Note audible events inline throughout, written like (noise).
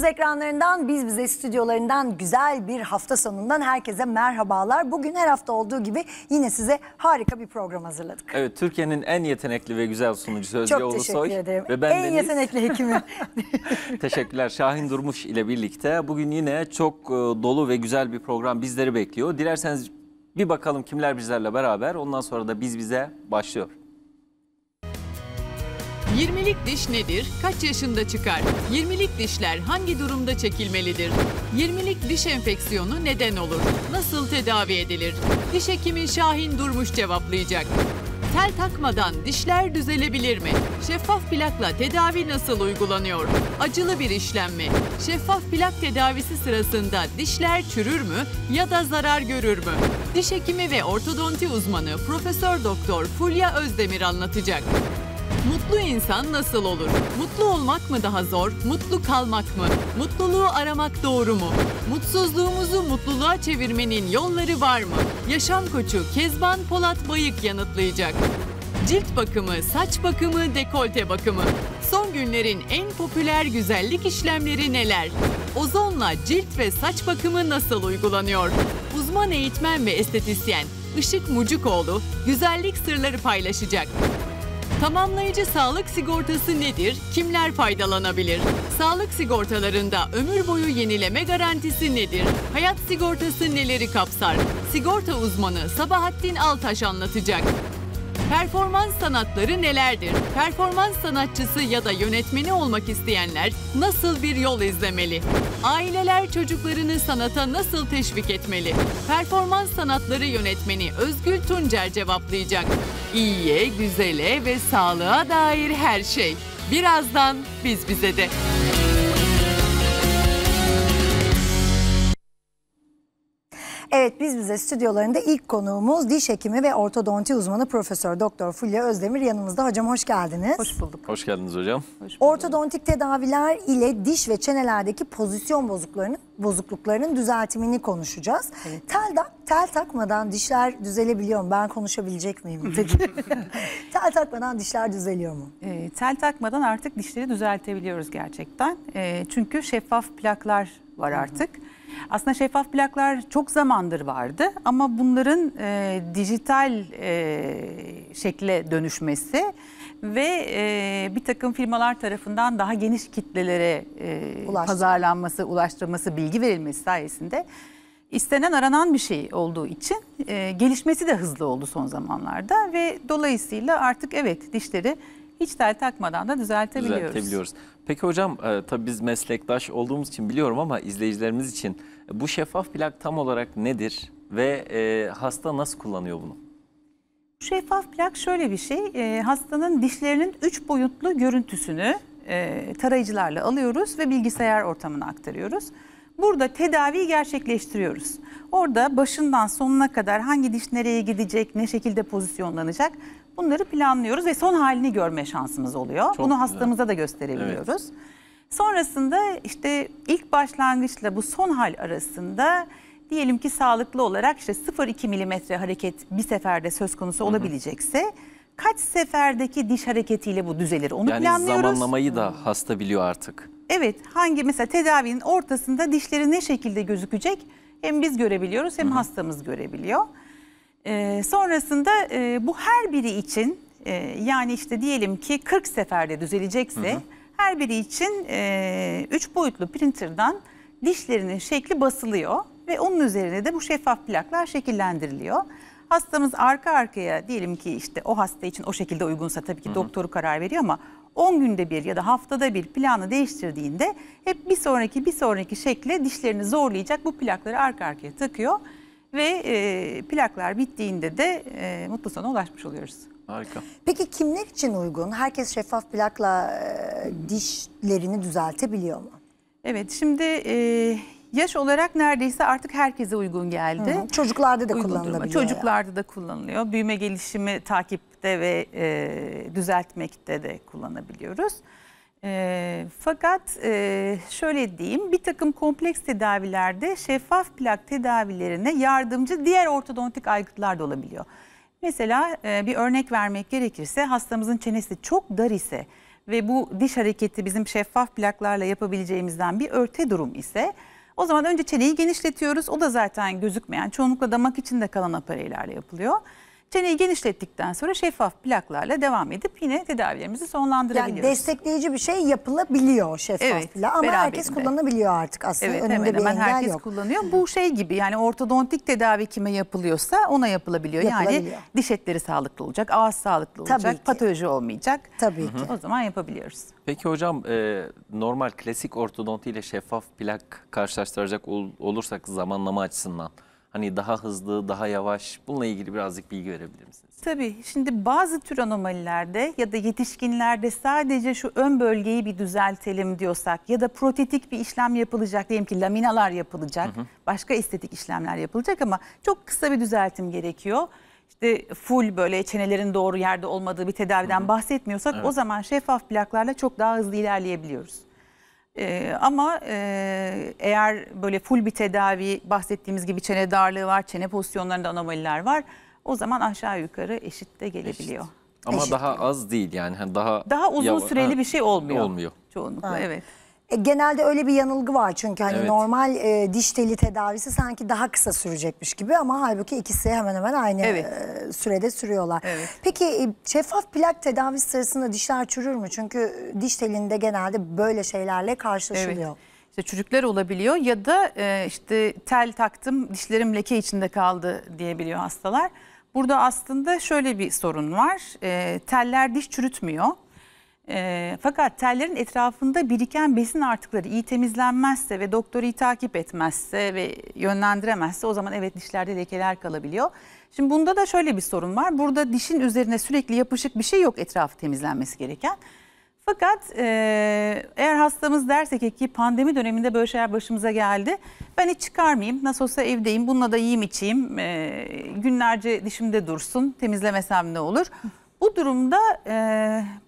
Gündüz ekranlarından biz bize stüdyolarından güzel bir hafta sonundan herkese merhabalar. Bugün her hafta olduğu gibi yine size harika bir program hazırladık. Evet Türkiye'nin en yetenekli ve güzel sunucusu Özge Çok Ulusoy. Çok teşekkür ederim. Ve ben en Deniz. yetenekli hekimi. (laughs) Teşekkürler Şahin Durmuş ile birlikte. Bugün yine çok e, dolu ve güzel bir program bizleri bekliyor. Dilerseniz bir bakalım kimler bizlerle beraber. Ondan sonra da biz bize başlıyor. 20'lik diş nedir? Kaç yaşında çıkar? 20'lik dişler hangi durumda çekilmelidir? 20'lik diş enfeksiyonu neden olur? Nasıl tedavi edilir? Diş hekimi Şahin Durmuş cevaplayacak. Tel takmadan dişler düzelebilir mi? Şeffaf plakla tedavi nasıl uygulanıyor? Acılı bir işlem mi? Şeffaf plak tedavisi sırasında dişler çürür mü ya da zarar görür mü? Diş hekimi ve ortodonti uzmanı Profesör Doktor Fulya Özdemir anlatacak. Mutlu insan nasıl olur? Mutlu olmak mı daha zor? Mutlu kalmak mı? Mutluluğu aramak doğru mu? Mutsuzluğumuzu mutluluğa çevirmenin yolları var mı? Yaşam koçu Kezban Polat Bayık yanıtlayacak. Cilt bakımı, saç bakımı, dekolte bakımı. Son günlerin en popüler güzellik işlemleri neler? Ozonla cilt ve saç bakımı nasıl uygulanıyor? Uzman eğitmen ve estetisyen Işık Mucukoğlu güzellik sırları paylaşacak. Tamamlayıcı sağlık sigortası nedir? Kimler faydalanabilir? Sağlık sigortalarında ömür boyu yenileme garantisi nedir? Hayat sigortası neleri kapsar? Sigorta uzmanı Sabahattin Altaş anlatacak. Performans sanatları nelerdir? Performans sanatçısı ya da yönetmeni olmak isteyenler nasıl bir yol izlemeli? Aileler çocuklarını sanata nasıl teşvik etmeli? Performans sanatları yönetmeni Özgül Tuncer cevaplayacak. İyiye, güzele ve sağlığa dair her şey. Birazdan biz bize de. Evet biz bize stüdyolarında ilk konuğumuz diş hekimi ve ortodonti uzmanı Profesör Doktor Fulya Özdemir yanımızda. Hocam hoş geldiniz. Hoş bulduk. Hoş geldiniz hocam. Hoş Ortodontik tedaviler ile diş ve çenelerdeki pozisyon bozukluklarının bozukluklarının düzeltimini konuşacağız. Evet. Tel, da, tel takmadan dişler düzelebiliyor mu? Ben konuşabilecek miyim (laughs) (laughs) tel takmadan dişler düzeliyor mu? E, tel takmadan artık dişleri düzeltebiliyoruz gerçekten. E, çünkü şeffaf plaklar var artık. Hı hı. Aslında şeffaf plaklar çok zamandır vardı ama bunların e, dijital e, şekle dönüşmesi ve e, bir takım firmalar tarafından daha geniş kitlelere e, Ulaştı. pazarlanması, ulaştırılması, bilgi verilmesi sayesinde istenen aranan bir şey olduğu için e, gelişmesi de hızlı oldu son zamanlarda ve dolayısıyla artık evet dişleri hiç tel takmadan da düzeltebiliyoruz. Düzeltebiliyoruz. Peki hocam e, tabii biz meslektaş olduğumuz için biliyorum ama izleyicilerimiz için e, bu şeffaf plak tam olarak nedir ve e, hasta nasıl kullanıyor bunu? Şeffaf plak şöyle bir şey, e, hastanın dişlerinin üç boyutlu görüntüsünü e, tarayıcılarla alıyoruz ve bilgisayar ortamına aktarıyoruz. Burada tedaviyi gerçekleştiriyoruz. Orada başından sonuna kadar hangi diş nereye gidecek, ne şekilde pozisyonlanacak Bunları planlıyoruz ve son halini görme şansımız oluyor. Çok Bunu güzel. hastamıza da gösterebiliyoruz. Evet. Sonrasında işte ilk başlangıçla bu son hal arasında diyelim ki sağlıklı olarak işte 0-2 milimetre hareket bir seferde söz konusu olabilecekse kaç seferdeki diş hareketiyle bu düzelir onu yani planlıyoruz. Yani zamanlamayı da hasta biliyor artık. Evet hangi mesela tedavinin ortasında dişleri ne şekilde gözükecek hem biz görebiliyoruz hem hastamız görebiliyor. E, sonrasında e, bu her biri için e, yani işte diyelim ki 40 seferde düzelecekse hı hı. her biri için e, boyutlu printer'dan dişlerinin şekli basılıyor ve onun üzerine de bu şeffaf plaklar şekillendiriliyor. Hastamız arka arkaya diyelim ki işte o hasta için o şekilde uygunsa tabii ki hı hı. doktoru karar veriyor ama 10 günde bir ya da haftada bir planı değiştirdiğinde hep bir sonraki bir sonraki şekle dişlerini zorlayacak bu plakları arka arkaya takıyor ve e, plaklar bittiğinde de e, mutlu sona ulaşmış oluyoruz. Harika. Peki kimler için uygun? Herkes şeffaf plakla e, dişlerini düzeltebiliyor mu? Evet şimdi e, yaş olarak neredeyse artık herkese uygun geldi. Hı, çocuklarda da uygun kullanılabiliyor. Çocuklarda da kullanılıyor. Büyüme gelişimi takipte ve e, düzeltmekte de kullanabiliyoruz. E, fakat e, şöyle diyeyim bir takım kompleks tedavilerde şeffaf plak tedavilerine yardımcı diğer ortodontik aygıtlar da olabiliyor. Mesela e, bir örnek vermek gerekirse hastamızın çenesi çok dar ise ve bu diş hareketi bizim şeffaf plaklarla yapabileceğimizden bir örte durum ise o zaman önce çeneyi genişletiyoruz. O da zaten gözükmeyen çoğunlukla damak içinde kalan apareylerle yapılıyor. Çeneyi genişlettikten sonra şeffaf plaklarla devam edip yine tedavilerimizi sonlandırabiliyoruz. Yani destekleyici bir şey yapılabiliyor şeffaf evet, plak ama herkes kullanabiliyor artık aslında evet, önünde hemen, hemen bir engel herkes yok. kullanıyor. Bu şey gibi yani ortodontik tedavi kime yapılıyorsa ona yapılabiliyor. yapılabiliyor. Yani diş etleri sağlıklı olacak, ağız sağlıklı olacak, Tabii ki. olmayacak. Tabii ki. O zaman yapabiliyoruz. Peki hocam e, normal klasik ortodonti ile şeffaf plak karşılaştıracak ol, olursak zamanlama açısından... Hani daha hızlı, daha yavaş bununla ilgili birazcık bilgi verebilir misiniz? Tabii. Şimdi bazı tür anomalilerde ya da yetişkinlerde sadece şu ön bölgeyi bir düzeltelim diyorsak ya da protetik bir işlem yapılacak diyelim ki laminalar yapılacak, hı hı. başka estetik işlemler yapılacak ama çok kısa bir düzeltim gerekiyor İşte full böyle çenelerin doğru yerde olmadığı bir tedaviden Hı -hı. bahsetmiyorsak evet. o zaman şeffaf plaklarla çok daha hızlı ilerleyebiliyoruz. Ee, ama e, eğer böyle full bir tedavi bahsettiğimiz gibi çene darlığı var, çene pozisyonlarında anomaliler var. O zaman aşağı yukarı eşit de gelebiliyor. Eşit. Ama eşit. daha az değil yani. Hani daha daha uzun süreli ha, bir şey olmuyor. Olmuyor. Çoğunlukla ha. evet. E, genelde öyle bir yanılgı var çünkü hani Evet. normal e, diş teli tedavisi sanki daha kısa sürecekmiş gibi ama halbuki ikisi hemen hemen aynı Evet. e, sürede sürüyorlar. Evet. Peki e, şeffaf plak tedavisi sırasında dişler çürür mü? Çünkü e, diş telinde genelde böyle şeylerle karşılaşılıyor. İşte çürükler olabiliyor ya da e, işte tel taktım dişlerim leke içinde kaldı diyebiliyor hastalar. Burada aslında şöyle bir sorun var. E, teller diş çürütmüyor. E, fakat tellerin etrafında biriken besin artıkları iyi temizlenmezse ve doktoru iyi takip etmezse ve yönlendiremezse o zaman evet dişlerde lekeler kalabiliyor. Şimdi bunda da şöyle bir sorun var. Burada dişin üzerine sürekli yapışık bir şey yok etrafı temizlenmesi gereken. Fakat e, eğer hastamız derse ki, ki pandemi döneminde böyle şeyler başımıza geldi. Ben hiç çıkarmayayım. Nasıl olsa evdeyim. Bununla da yiyeyim içeyim. E, günlerce dişimde dursun. Temizlemesem ne olur? (laughs) Bu durumda e,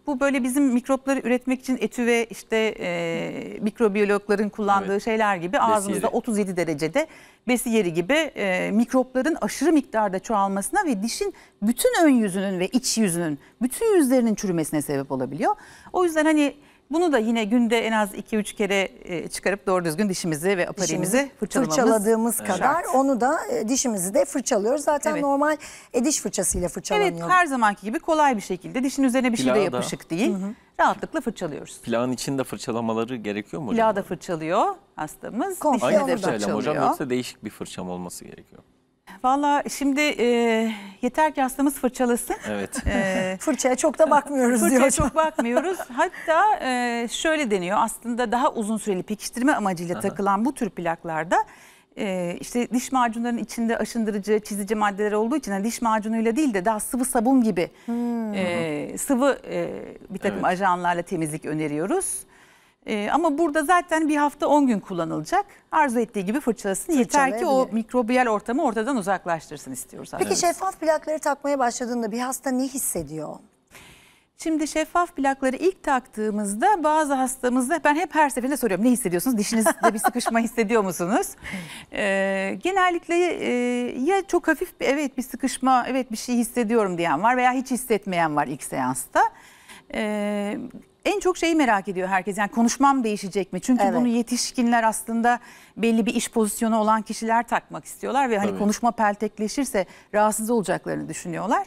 bu böyle bizim mikropları üretmek için etü ve işte e, mikrobiyologların kullandığı evet. şeyler gibi ağzımızda besi 37 derecede besi yeri gibi e, mikropların aşırı miktarda çoğalmasına ve dişin bütün ön yüzünün ve iç yüzünün bütün yüzlerinin çürümesine sebep olabiliyor. O yüzden hani bunu da yine günde en az 2-3 kere e, çıkarıp doğru düzgün dişimizi ve aparimizi Fırçaladığımız kadar şart. onu da e, dişimizi de fırçalıyoruz. Zaten Evet. normal e, diş fırçasıyla fırçalanıyor. Evet her zamanki gibi kolay bir şekilde dişin üzerine bir şey de Plağı da- yapışık değil. Rahatlıkla fırçalıyoruz. Plağın içinde fırçalamaları gerekiyor mu hocam? Plağı da fırçalıyor hastamız. Komple Dişini Aynı de onu fırçayla hocam yoksa değişik bir fırçam olması gerekiyor? Valla şimdi e, yeter ki hastamız fırçalasın. Evet. E, (laughs) fırçaya çok da bakmıyoruz fırçaya diyor. Fırçaya çok bakmıyoruz. (laughs) Hatta e, şöyle deniyor aslında daha uzun süreli pekiştirme amacıyla Aha. takılan bu tür plaklarda e, işte diş macunlarının içinde aşındırıcı, çizici maddeler olduğu için yani diş macunuyla değil de daha sıvı sabun gibi hmm. e, sıvı e, bir takım evet. ajanlarla temizlik öneriyoruz. E, ama burada zaten bir hafta 10 gün kullanılacak. Arzu ettiği gibi fırçalasın. Yeter ki o mikrobiyal ortamı ortadan uzaklaştırsın istiyoruz. Peki evet. şeffaf plakları takmaya başladığında bir hasta ne hissediyor? Şimdi şeffaf plakları ilk taktığımızda bazı hastamızda ben hep her seferinde soruyorum ne hissediyorsunuz? Dişinizde bir sıkışma (laughs) hissediyor musunuz? Ee, genellikle e, ya çok hafif bir evet bir sıkışma evet bir şey hissediyorum diyen var veya hiç hissetmeyen var ilk seansta. Ee, en çok şeyi merak ediyor herkes. Yani konuşmam değişecek mi? Çünkü evet. bunu yetişkinler aslında belli bir iş pozisyonu olan kişiler takmak istiyorlar ve hani Tabii. konuşma peltekleşirse rahatsız olacaklarını düşünüyorlar.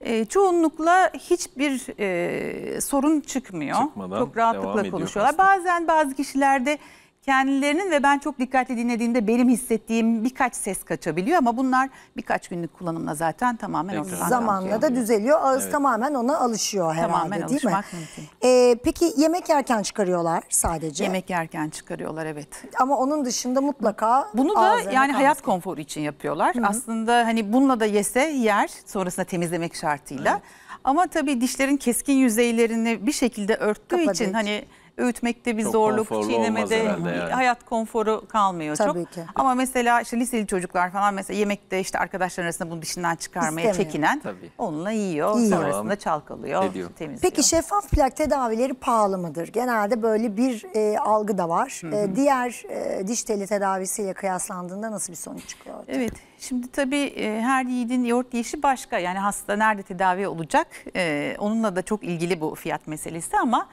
E, çoğunlukla hiçbir e, sorun çıkmıyor. Çıkmadan Çok rahatlıkla konuşuyorlar. Aslında. Bazen bazı kişilerde kendilerinin ve ben çok dikkatli dinlediğimde benim hissettiğim birkaç ses kaçabiliyor ama bunlar birkaç günlük kullanımla zaten tamamen Tekrar. Evet. zamanla da düzeliyor. Ağız evet. tamamen ona alışıyor herhalde tamamen değil mi? Mümkün. Ee, peki yemek yerken çıkarıyorlar sadece. Yemek yerken çıkarıyorlar evet. Ama onun dışında mutlaka bunu da yani kalmasın. hayat konforu için yapıyorlar. Hı -hı. Aslında hani bununla da yese yer sonrasında temizlemek şartıyla. Evet. Ama tabii dişlerin keskin yüzeylerini bir şekilde örttüğü Kapadık. için hani öğütmekte bir Çok zorluk, çiğnemede yani. hayat konforu kalmıyor Tabii çok. ki. Ama mesela işte liseli çocuklar falan mesela yemekte işte arkadaşlar arasında bunu dışından çıkarmaya İstemiyor. çekinen Tabii. onunla yiyor. Yiyor. Sonrasında çalkalıyor, Ediyor. temizliyor. Peki şeffaf plak tedavileri pahalı mıdır? Genelde böyle bir e, algı da var. E, diğer e, diş teli tedavisiyle kıyaslandığında nasıl bir sonuç çıkıyor? ortaya? Evet şimdi tabii e, her yiğidin yoğurt yiyişi başka yani hasta nerede tedavi olacak e, onunla da çok ilgili bu fiyat meselesi ama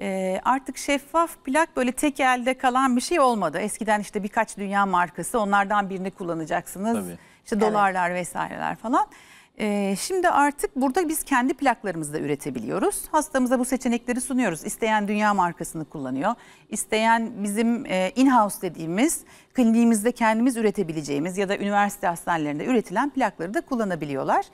e, artık şeffaf plak böyle tek elde kalan bir şey olmadı. Eskiden işte birkaç dünya markası onlardan birini kullanacaksınız. Tabii. İşte evet. dolarlar vesaireler falan. E, şimdi artık burada biz kendi plaklarımızı da üretebiliyoruz. Hastamıza bu seçenekleri sunuyoruz. İsteyen dünya markasını kullanıyor. İsteyen bizim e, in-house dediğimiz kliniğimizde kendimiz üretebileceğimiz ya da üniversite hastanelerinde üretilen plakları da kullanabiliyorlar.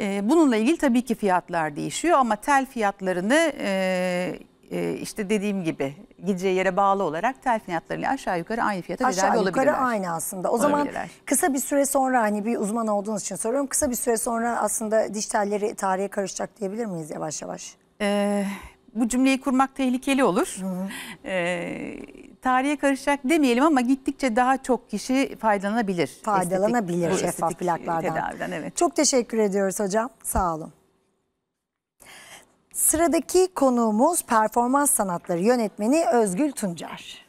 Ee, bununla ilgili tabii ki fiyatlar değişiyor ama tel fiyatlarını e, e, işte dediğim gibi gideceği yere bağlı olarak tel fiyatlarıyla aşağı yukarı aynı fiyata tedavi aşağı olabilirler. Aşağı yukarı aynı aslında. O zaman kısa bir süre sonra hani bir uzman olduğunuz için soruyorum. Kısa bir süre sonra aslında dijitalleri tarihe karışacak diyebilir miyiz yavaş yavaş? Ee, bu cümleyi kurmak tehlikeli olur. Ee, tarihe karışacak demeyelim ama gittikçe daha çok kişi faydalanabilir. Faydalanabilir estetik, şeffaf plaklardan. Tedaviden, evet. Çok teşekkür ediyoruz hocam. Sağ olun. Sıradaki konuğumuz performans sanatları yönetmeni Özgül Tuncer.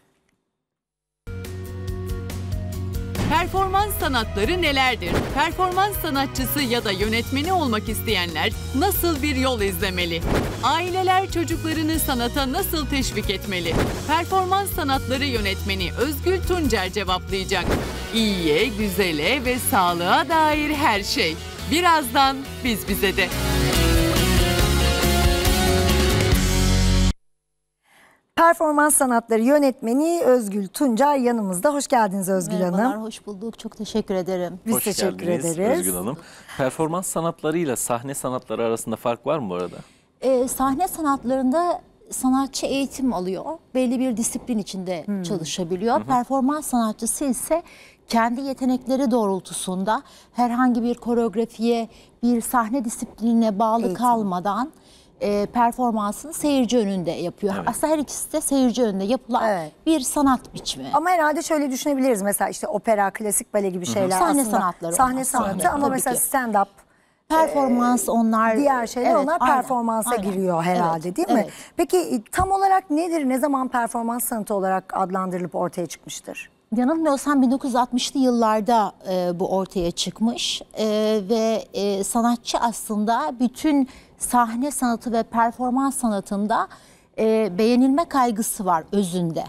Performans sanatları nelerdir? Performans sanatçısı ya da yönetmeni olmak isteyenler nasıl bir yol izlemeli? Aileler çocuklarını sanata nasıl teşvik etmeli? Performans sanatları yönetmeni Özgül Tuncer cevaplayacak. İyiye, güzele ve sağlığa dair her şey. Birazdan biz bize de. Performans sanatları yönetmeni Özgül Tuncay yanımızda. Hoş geldiniz Özgül Merhabalar, Hanım. Merhabalar, hoş bulduk. Çok teşekkür ederim. Biz hoş teşekkür geldiniz, ederiz. Özgül Hanım. Performans sanatlarıyla sahne sanatları arasında fark var mı bu arada? Ee, sahne sanatlarında sanatçı eğitim alıyor. Belli bir disiplin içinde hmm. çalışabiliyor. Hı hı. Performans sanatçısı ise kendi yetenekleri doğrultusunda herhangi bir koreografiye, bir sahne disiplinine bağlı eğitim. kalmadan e, performansını seyirci önünde yapıyor. Evet. Aslında her ikisi de seyirci önünde yapılan evet. bir sanat biçimi. Ama herhalde şöyle düşünebiliriz mesela işte opera, klasik bale gibi şeyler Hı -hı. Sahne aslında. sanatları. Sahne sanatı sahne. ama mesela stand-up. E, performans onlar. Diğer şeyler evet, onlar performansa aynen, giriyor herhalde evet, değil mi? Evet. Peki tam olarak nedir? Ne zaman performans sanatı olarak adlandırılıp ortaya çıkmıştır? Yanılmıyorsam 1960'lı yıllarda e, bu ortaya çıkmış e, ve e, sanatçı aslında bütün sahne sanatı ve performans sanatında e, beğenilme kaygısı var özünde.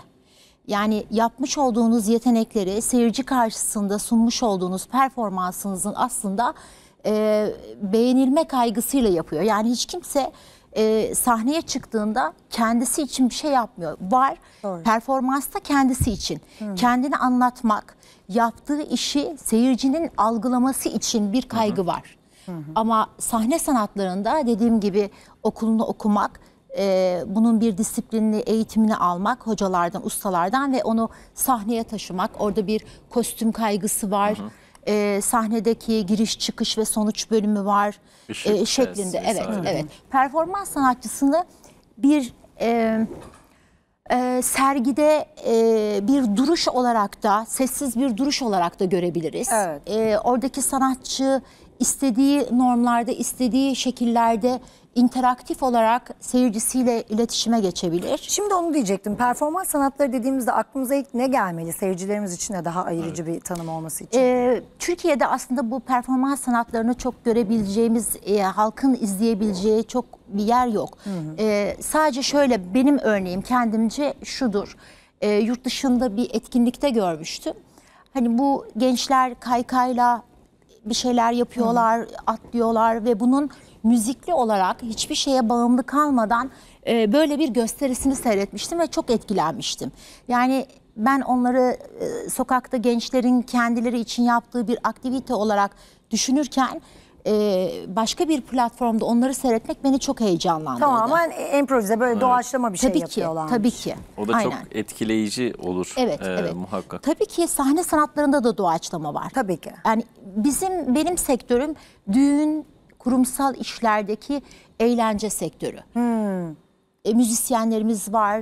Yani yapmış olduğunuz yetenekleri seyirci karşısında sunmuş olduğunuz performansınızın aslında e, beğenilme kaygısıyla yapıyor. Yani hiç kimse e, sahneye çıktığında kendisi için bir şey yapmıyor. Var Doğru. performansta kendisi için. Hı. Hmm. Kendini anlatmak, yaptığı işi seyircinin algılaması için bir kaygı Hı. var. Hı. Ama sahne sanatlarında dediğim gibi okulunu okumak, e, bunun bir disiplinli eğitimini almak hocalardan, ustalardan ve onu sahneye taşımak. Orada bir kostüm kaygısı var. Hı e, sahnedeki giriş çıkış ve sonuç bölümü var e, şeklinde. Ses, evet, vesaire. evet. Performans sanatçısını bir e, e, sergide e, bir duruş olarak da sessiz bir duruş olarak da görebiliriz. Evet. E, oradaki sanatçı istediği normlarda, istediği şekillerde interaktif olarak seyircisiyle iletişime geçebilir. Şimdi onu diyecektim. Performans sanatları dediğimizde aklımıza ilk ne gelmeli? Seyircilerimiz için de daha ayırıcı evet. bir tanım olması için. Ee, Türkiye'de aslında bu performans sanatlarını çok görebileceğimiz, e, halkın izleyebileceği çok bir yer yok. Hı hı. E, sadece şöyle benim örneğim kendimce şudur. E, yurt dışında bir etkinlikte görmüştüm. Hani bu gençler kaykayla bir şeyler yapıyorlar, atlıyorlar ve bunun müzikli olarak hiçbir şeye bağımlı kalmadan e, böyle bir gösterisini seyretmiştim ve çok etkilenmiştim. Yani ben onları e, sokakta gençlerin kendileri için yaptığı bir aktivite olarak düşünürken e, başka bir platformda onları seyretmek beni çok heyecanlandırdı. Tamamen improvize böyle evet. doğaçlama bir şey tabii şey ki, yapıyorlar. Tabii ki. O da Aynen. çok etkileyici olur. Evet, e, evet. Muhakkak. Tabii ki sahne sanatlarında da doğaçlama var. Tabii ki. Yani bizim benim sektörüm düğün kurumsal işlerdeki eğlence sektörü. Hmm. E, müzisyenlerimiz var,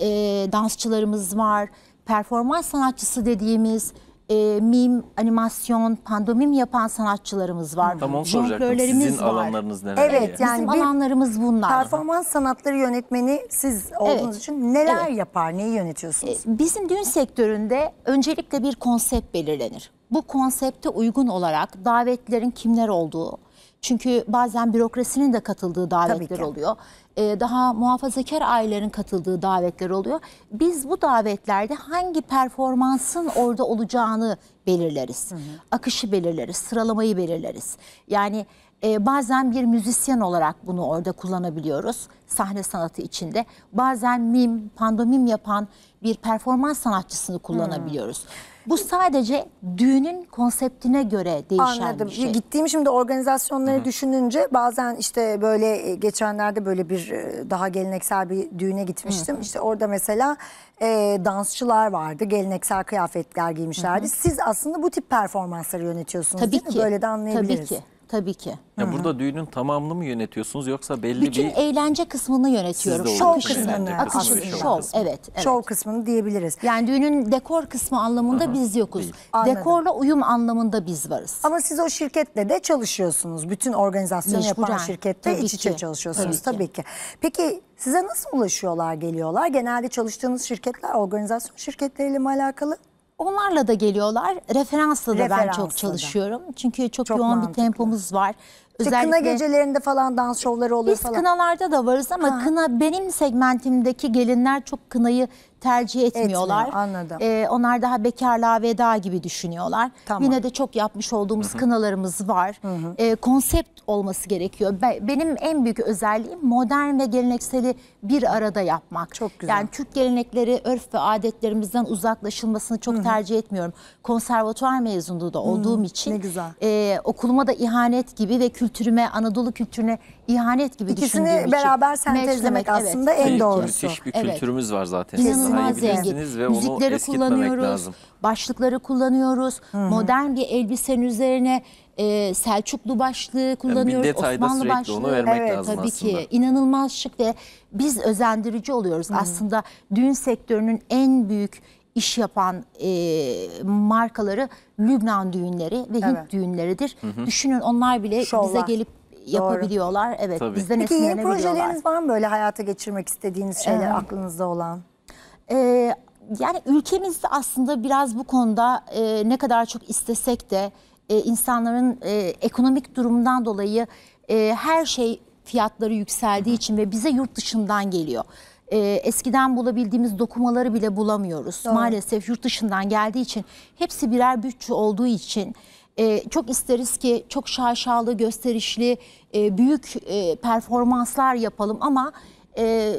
e, dansçılarımız var, performans sanatçısı dediğimiz e, mim, animasyon, pandomim yapan sanatçılarımız var. Tam onu soracaktım. Sizin var. alanlarınız neler? Evet yani Bizim alanlarımız bunlar. Performans sanatları yönetmeni siz olduğunuz evet. için neler evet. yapar, neyi yönetiyorsunuz? E, bizim düğün sektöründe öncelikle bir konsept belirlenir. Bu konsepte uygun olarak davetlerin kimler olduğu, çünkü bazen bürokrasinin de katıldığı davetler oluyor. Ee, daha muhafazakar ailelerin katıldığı davetler oluyor. Biz bu davetlerde hangi performansın orada olacağını belirleriz. Hı hı. Akışı belirleriz, sıralamayı belirleriz. Yani e, bazen bir müzisyen olarak bunu orada kullanabiliyoruz sahne sanatı içinde. Bazen mim, pandomim yapan bir performans sanatçısını kullanabiliyoruz. Hı. Bu sadece düğünün konseptine göre değişen Anladım. bir şey. Gittiğim şimdi organizasyonları Hı -hı. düşününce bazen işte böyle e, geçenlerde böyle bir e, daha geleneksel bir düğüne gitmiştim. Hı -hı. İşte orada mesela e, dansçılar vardı. Geleneksel kıyafetler giymişlerdi. Hı -hı. Siz aslında bu tip performansları yönetiyorsunuz Tabii değil ki. mi? Böyle de anlayabiliriz. Tabii ki. Tabii ki. Ya Hı -hı. burada düğünün tamamını mı yönetiyorsunuz yoksa belli Bütün bir... Bütün eğlence kısmını yönetiyorum. Show kısmını. Akış show, Evet, evet. Şov kısmını diyebiliriz. Yani düğünün dekor kısmı anlamında Hı -hı. biz yokuz. Değil. Dekorla uyum anlamında biz varız. Ama siz o şirketle de çalışıyorsunuz. Bütün organizasyonu Mecburen. yapan şirkette Tabii iç içe ki. çalışıyorsunuz. Tabii, Tabii ki. ki. Peki size nasıl ulaşıyorlar, geliyorlar? Genelde çalıştığınız şirketler organizasyon şirketleriyle mi alakalı? Onlarla da geliyorlar. Referansla da ben Referansla da. çok çalışıyorum. Çünkü çok, Çok yoğun mantıklı. bir tempomuz var. İşte kına gecelerinde falan dans şovları oluyor Biz falan. kınalarda da varız ama kına benim segmentimdeki gelinler çok kınayı tercih etmiyorlar. Etmiyor, anladım. E, onlar daha bekarlığa veda gibi düşünüyorlar. Tamam. Yine de çok yapmış olduğumuz Hı kınalarımız var. Hı ee, konsept olması gerekiyor. Be, benim en büyük özelliğim modern ve gelenekseli bir arada yapmak. Çok güzel. Yani Türk gelenekleri, örf ve adetlerimizden uzaklaşılmasını çok tercih etmiyorum. Konservatuar mezunu da olduğum için ne güzel. E, okuluma da ihanet gibi ve kültürüme, Anadolu kültürüne ihanet gibi İkisini düşündüğüm için. İkisini beraber sentezlemek aslında evet. en doğrusu. Müthiş bir kültürümüz evet. var zaten. İnanılmaz daha iyi Müzikleri kullanıyoruz, lazım. Başlıkları kullanıyoruz. Hı -hı. Modern bir elbisenin üzerine e, Selçuklu başlığı kullanıyoruz. Yani bir Osmanlı başlığı. onu vermek evet, lazım tabii aslında. ki inanılmaz şık ve biz özendirici oluyoruz. Hı -hı. Aslında düğün sektörünün en büyük iş yapan e, markaları Lübnan düğünleri ve Hint evet. düğünleridir. Hı hı. Düşünün onlar bile Şovlar. bize gelip yapabiliyorlar. Doğru. Evet, Tabii. bizden Peki yeni projeleriniz var mı böyle hayata geçirmek istediğiniz şeyler evet. aklınızda olan? E, yani ülkemizde aslında biraz bu konuda e, ne kadar çok istesek de e, insanların e, ekonomik durumundan dolayı e, her şey fiyatları yükseldiği için ve bize yurt dışından geliyor. E, eskiden bulabildiğimiz dokumaları bile bulamıyoruz. Doğru. Maalesef yurt dışından geldiği için hepsi birer bütçe olduğu için e, çok isteriz ki çok şaşalı, gösterişli, e, büyük e, performanslar yapalım ama e,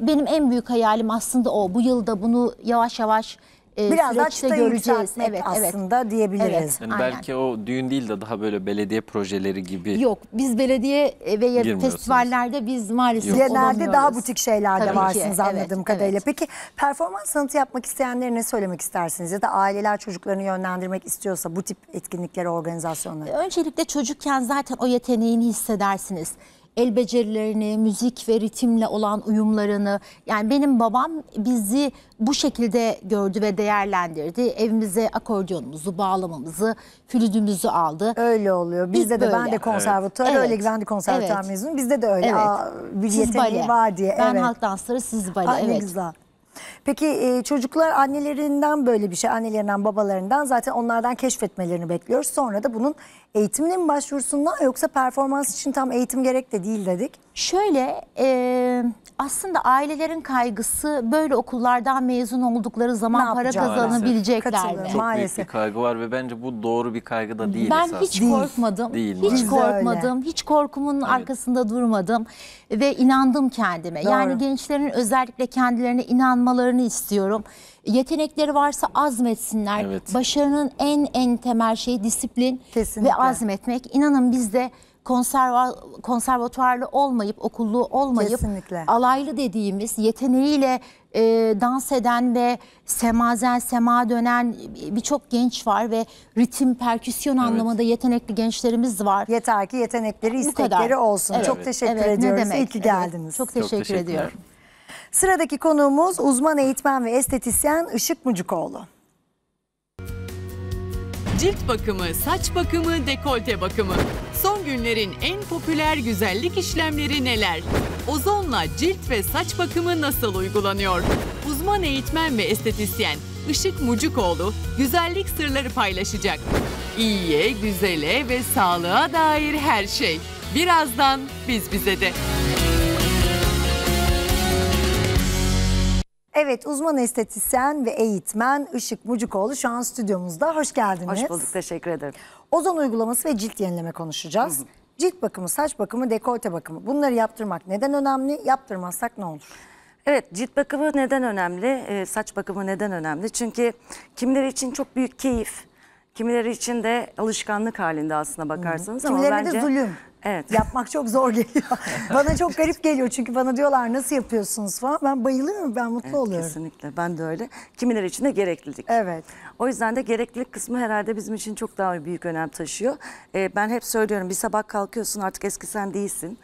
benim en büyük hayalim aslında o. Bu yılda bunu yavaş yavaş e, Biraz daha süreçte çıtayı göreceğiz. yükseltmek Evet, evet. aslında diyebiliriz. Evet. Yani belki o düğün değil de daha böyle belediye projeleri gibi. Yok biz belediye e, veya festivallerde biz maalesef Genelde daha butik şeylerde Tabii ki, varsınız evet, anladığım kadarıyla. evet. Peki performans sanatı yapmak isteyenlere ne söylemek istersiniz? Ya da aileler çocuklarını yönlendirmek istiyorsa bu tip etkinlikleri organizasyonlara. Öncelikle çocukken zaten o yeteneğini hissedersiniz el becerilerini, müzik ve ritimle olan uyumlarını yani benim babam bizi bu şekilde gördü ve değerlendirdi. Evimize akordeonumuzu, bağlamamızı, flütümüzü aldı. Öyle oluyor. Bizde Biz de böyle. ben de konservatuar evet. öyle ben de konservatuar evet. mezunum. Bizde de öyle. Evet. Aa, bir siz bale. var diye. Ben evet. halk dansları siz bale. Aa, evet. Ne güzel. Peki e, çocuklar annelerinden böyle bir şey, annelerinden, babalarından zaten onlardan keşfetmelerini bekliyoruz. Sonra da bunun eğitimle mi başvursunlar yoksa performans için tam eğitim gerek de değil dedik. Şöyle e, aslında ailelerin kaygısı böyle okullardan mezun oldukları zaman para kazanabilecekler mi? Çok Maalesef. büyük bir kaygı var ve bence bu doğru bir kaygı da değil Ben esas. hiç değil. korkmadım. Değil hiç maalesef. korkmadım. Hiç korkumun evet. arkasında durmadım ve inandım kendime. Doğru. Yani gençlerin özellikle kendilerine inanmalarını istiyorum yetenekleri varsa azmetsinler. Evet. Başarının en en temel şeyi disiplin Kesinlikle. ve azmetmek. İnanın bizde konserva, konservatuarlı olmayıp okullu olmayıp Kesinlikle. alaylı dediğimiz yeteneğiyle e, dans eden ve semazen sema dönen birçok genç var ve ritim perküsyon evet. anlamında yetenekli gençlerimiz var. Yeter ki yetenekleri istekleri olsun. Evet. Çok teşekkür evet, ediyoruz. Ne demek? İyi ki geldiniz. Evet. Çok teşekkür, çok teşekkür ediyorum. Sıradaki konuğumuz uzman eğitmen ve estetisyen Işık Mucukoğlu. Cilt bakımı, saç bakımı, dekolte bakımı. Son günlerin en popüler güzellik işlemleri neler? Ozonla cilt ve saç bakımı nasıl uygulanıyor? Uzman eğitmen ve estetisyen Işık Mucukoğlu güzellik sırları paylaşacak. İyiye, güzele ve sağlığa dair her şey. Birazdan biz bize de. Evet uzman estetisyen ve eğitmen Işık Mucukoğlu şu an stüdyomuzda. Hoş geldiniz. Hoş bulduk teşekkür ederim. Ozon uygulaması ve cilt yenileme konuşacağız. Cilt bakımı, saç bakımı, dekolte bakımı bunları yaptırmak neden önemli? Yaptırmazsak ne olur? Evet cilt bakımı neden önemli? E, saç bakımı neden önemli? Çünkü kimleri için çok büyük keyif, kimileri için de alışkanlık halinde aslında bakarsanız. Hı ama bence, de zulüm. Evet. (laughs) Yapmak çok zor geliyor. bana çok garip geliyor çünkü bana diyorlar nasıl yapıyorsunuz falan. Ben bayılıyorum, ben mutlu evet, oluyorum. Kesinlikle, ben de öyle. Kimileri için de gereklilik. Evet. O yüzden de gereklilik kısmı herhalde bizim için çok daha büyük önem taşıyor. Ee, ben hep söylüyorum bir sabah kalkıyorsun artık eski sen değilsin.